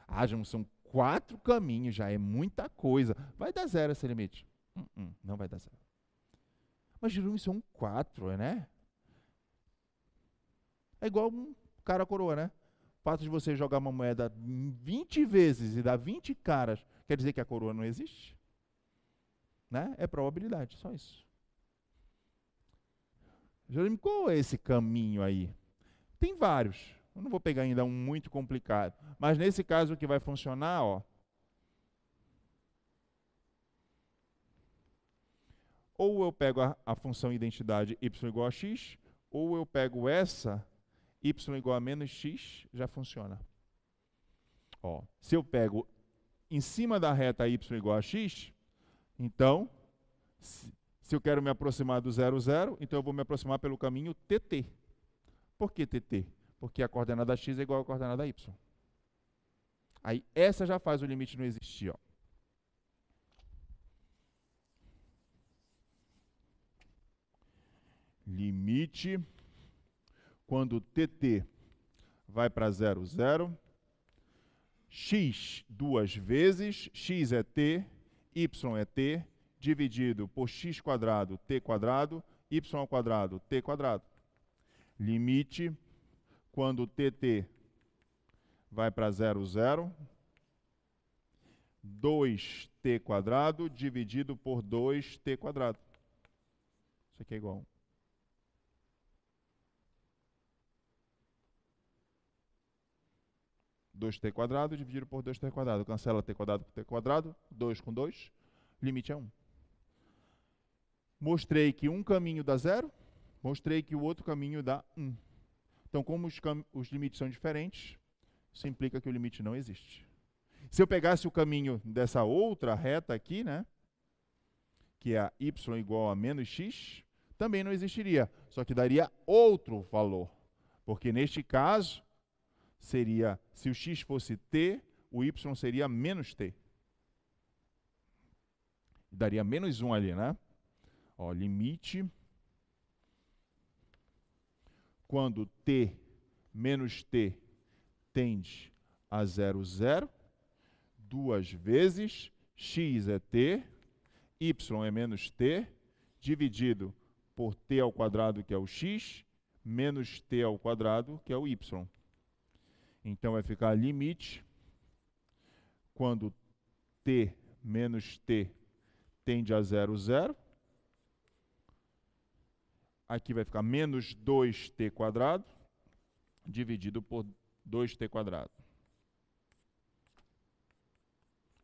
Ah, já são quatro caminhos, já é muita coisa. Vai dar zero esse limite? Uh -uh, não vai dar zero. Mas geralmente são é quatro, é, né? É igual um cara coroa, né? O fato de você jogar uma moeda 20 vezes e dar 20 caras, quer dizer que a coroa não existe? Né? É probabilidade, só isso. Jerônimo, qual é esse caminho aí? Tem vários. Eu não vou pegar ainda um muito complicado. Mas nesse caso, o que vai funcionar, ó. Ou eu pego a, a função identidade y igual a x, ou eu pego essa, y igual a menos x, já funciona. Ó, se eu pego em cima da reta y igual a x, então, se eu quero me aproximar do zero zero, então eu vou me aproximar pelo caminho TT. Por que TT? Porque a coordenada x é igual à coordenada y. Aí essa já faz o limite não existir. Ó. Limite quando TT vai para zero zero, x duas vezes, x é t, y é t dividido por x quadrado t quadrado, y ao quadrado t quadrado. Limite quando tt vai para zero zero 2t dividido por 2t Isso aqui é igual 2t quadrado dividido por 2t quadrado. Cancela t quadrado por t quadrado, 2 com 2, limite é 1. Mostrei que um caminho dá zero, mostrei que o outro caminho dá 1. Então, como os, os limites são diferentes, isso implica que o limite não existe. Se eu pegasse o caminho dessa outra reta aqui, né, que é y igual a menos x, também não existiria, só que daria outro valor. Porque neste caso, seria, se o x fosse t, o y seria menos t. Daria menos 1 ali, né? Ó, limite quando t menos t tende a zero, zero, duas vezes x é t, y é menos t, dividido por t ao quadrado, que é o x, menos t ao quadrado, que é o y. Então vai ficar limite quando t menos t tende a zero, zero. Aqui vai ficar menos 2t quadrado dividido por 2t quadrado.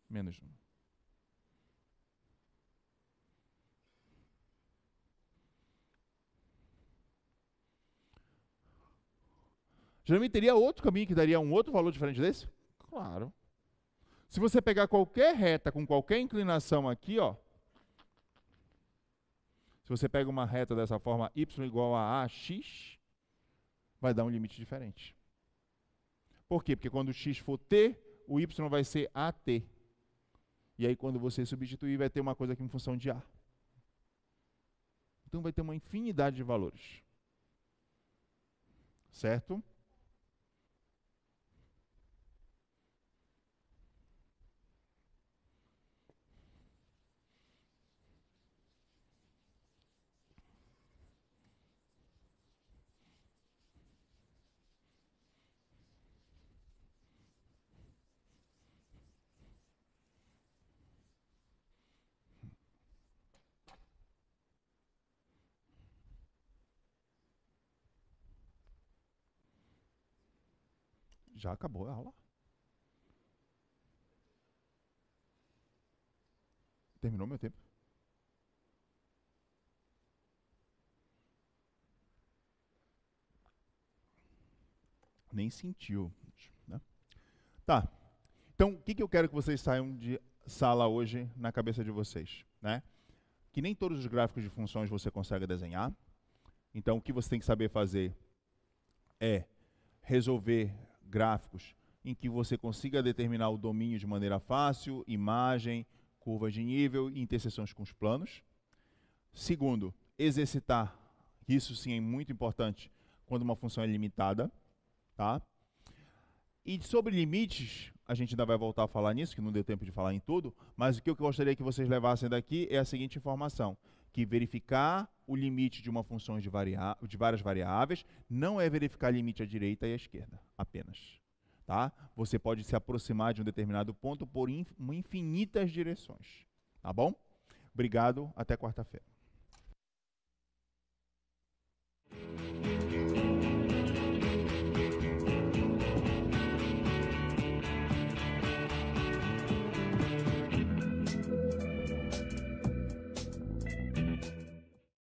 Menos 1. Geralmente teria outro caminho que daria um outro valor diferente desse? Claro. Se você pegar qualquer reta com qualquer inclinação aqui, ó, se você pega uma reta dessa forma, y igual a ax, vai dar um limite diferente. Por quê? Porque quando x for t, o y vai ser at. E aí quando você substituir, vai ter uma coisa aqui em função de a. Então vai ter uma infinidade de valores. Certo? já acabou a aula. Terminou meu tempo. Nem sentiu. Né? Tá. Então, o que, que eu quero que vocês saiam de sala hoje na cabeça de vocês? Né? Que nem todos os gráficos de funções você consegue desenhar. Então, o que você tem que saber fazer é resolver gráficos em que você consiga determinar o domínio de maneira fácil, imagem, curvas de nível e interseções com os planos. Segundo, exercitar, isso sim é muito importante quando uma função é limitada. Tá? E sobre limites, a gente ainda vai voltar a falar nisso, que não deu tempo de falar em tudo, mas o que eu gostaria que vocês levassem daqui é a seguinte informação: que verificar o limite de uma função de, varia de várias variáveis não é verificar limite à direita e à esquerda, apenas. Tá? Você pode se aproximar de um determinado ponto por inf infinitas direções. Tá bom? Obrigado, até quarta-feira.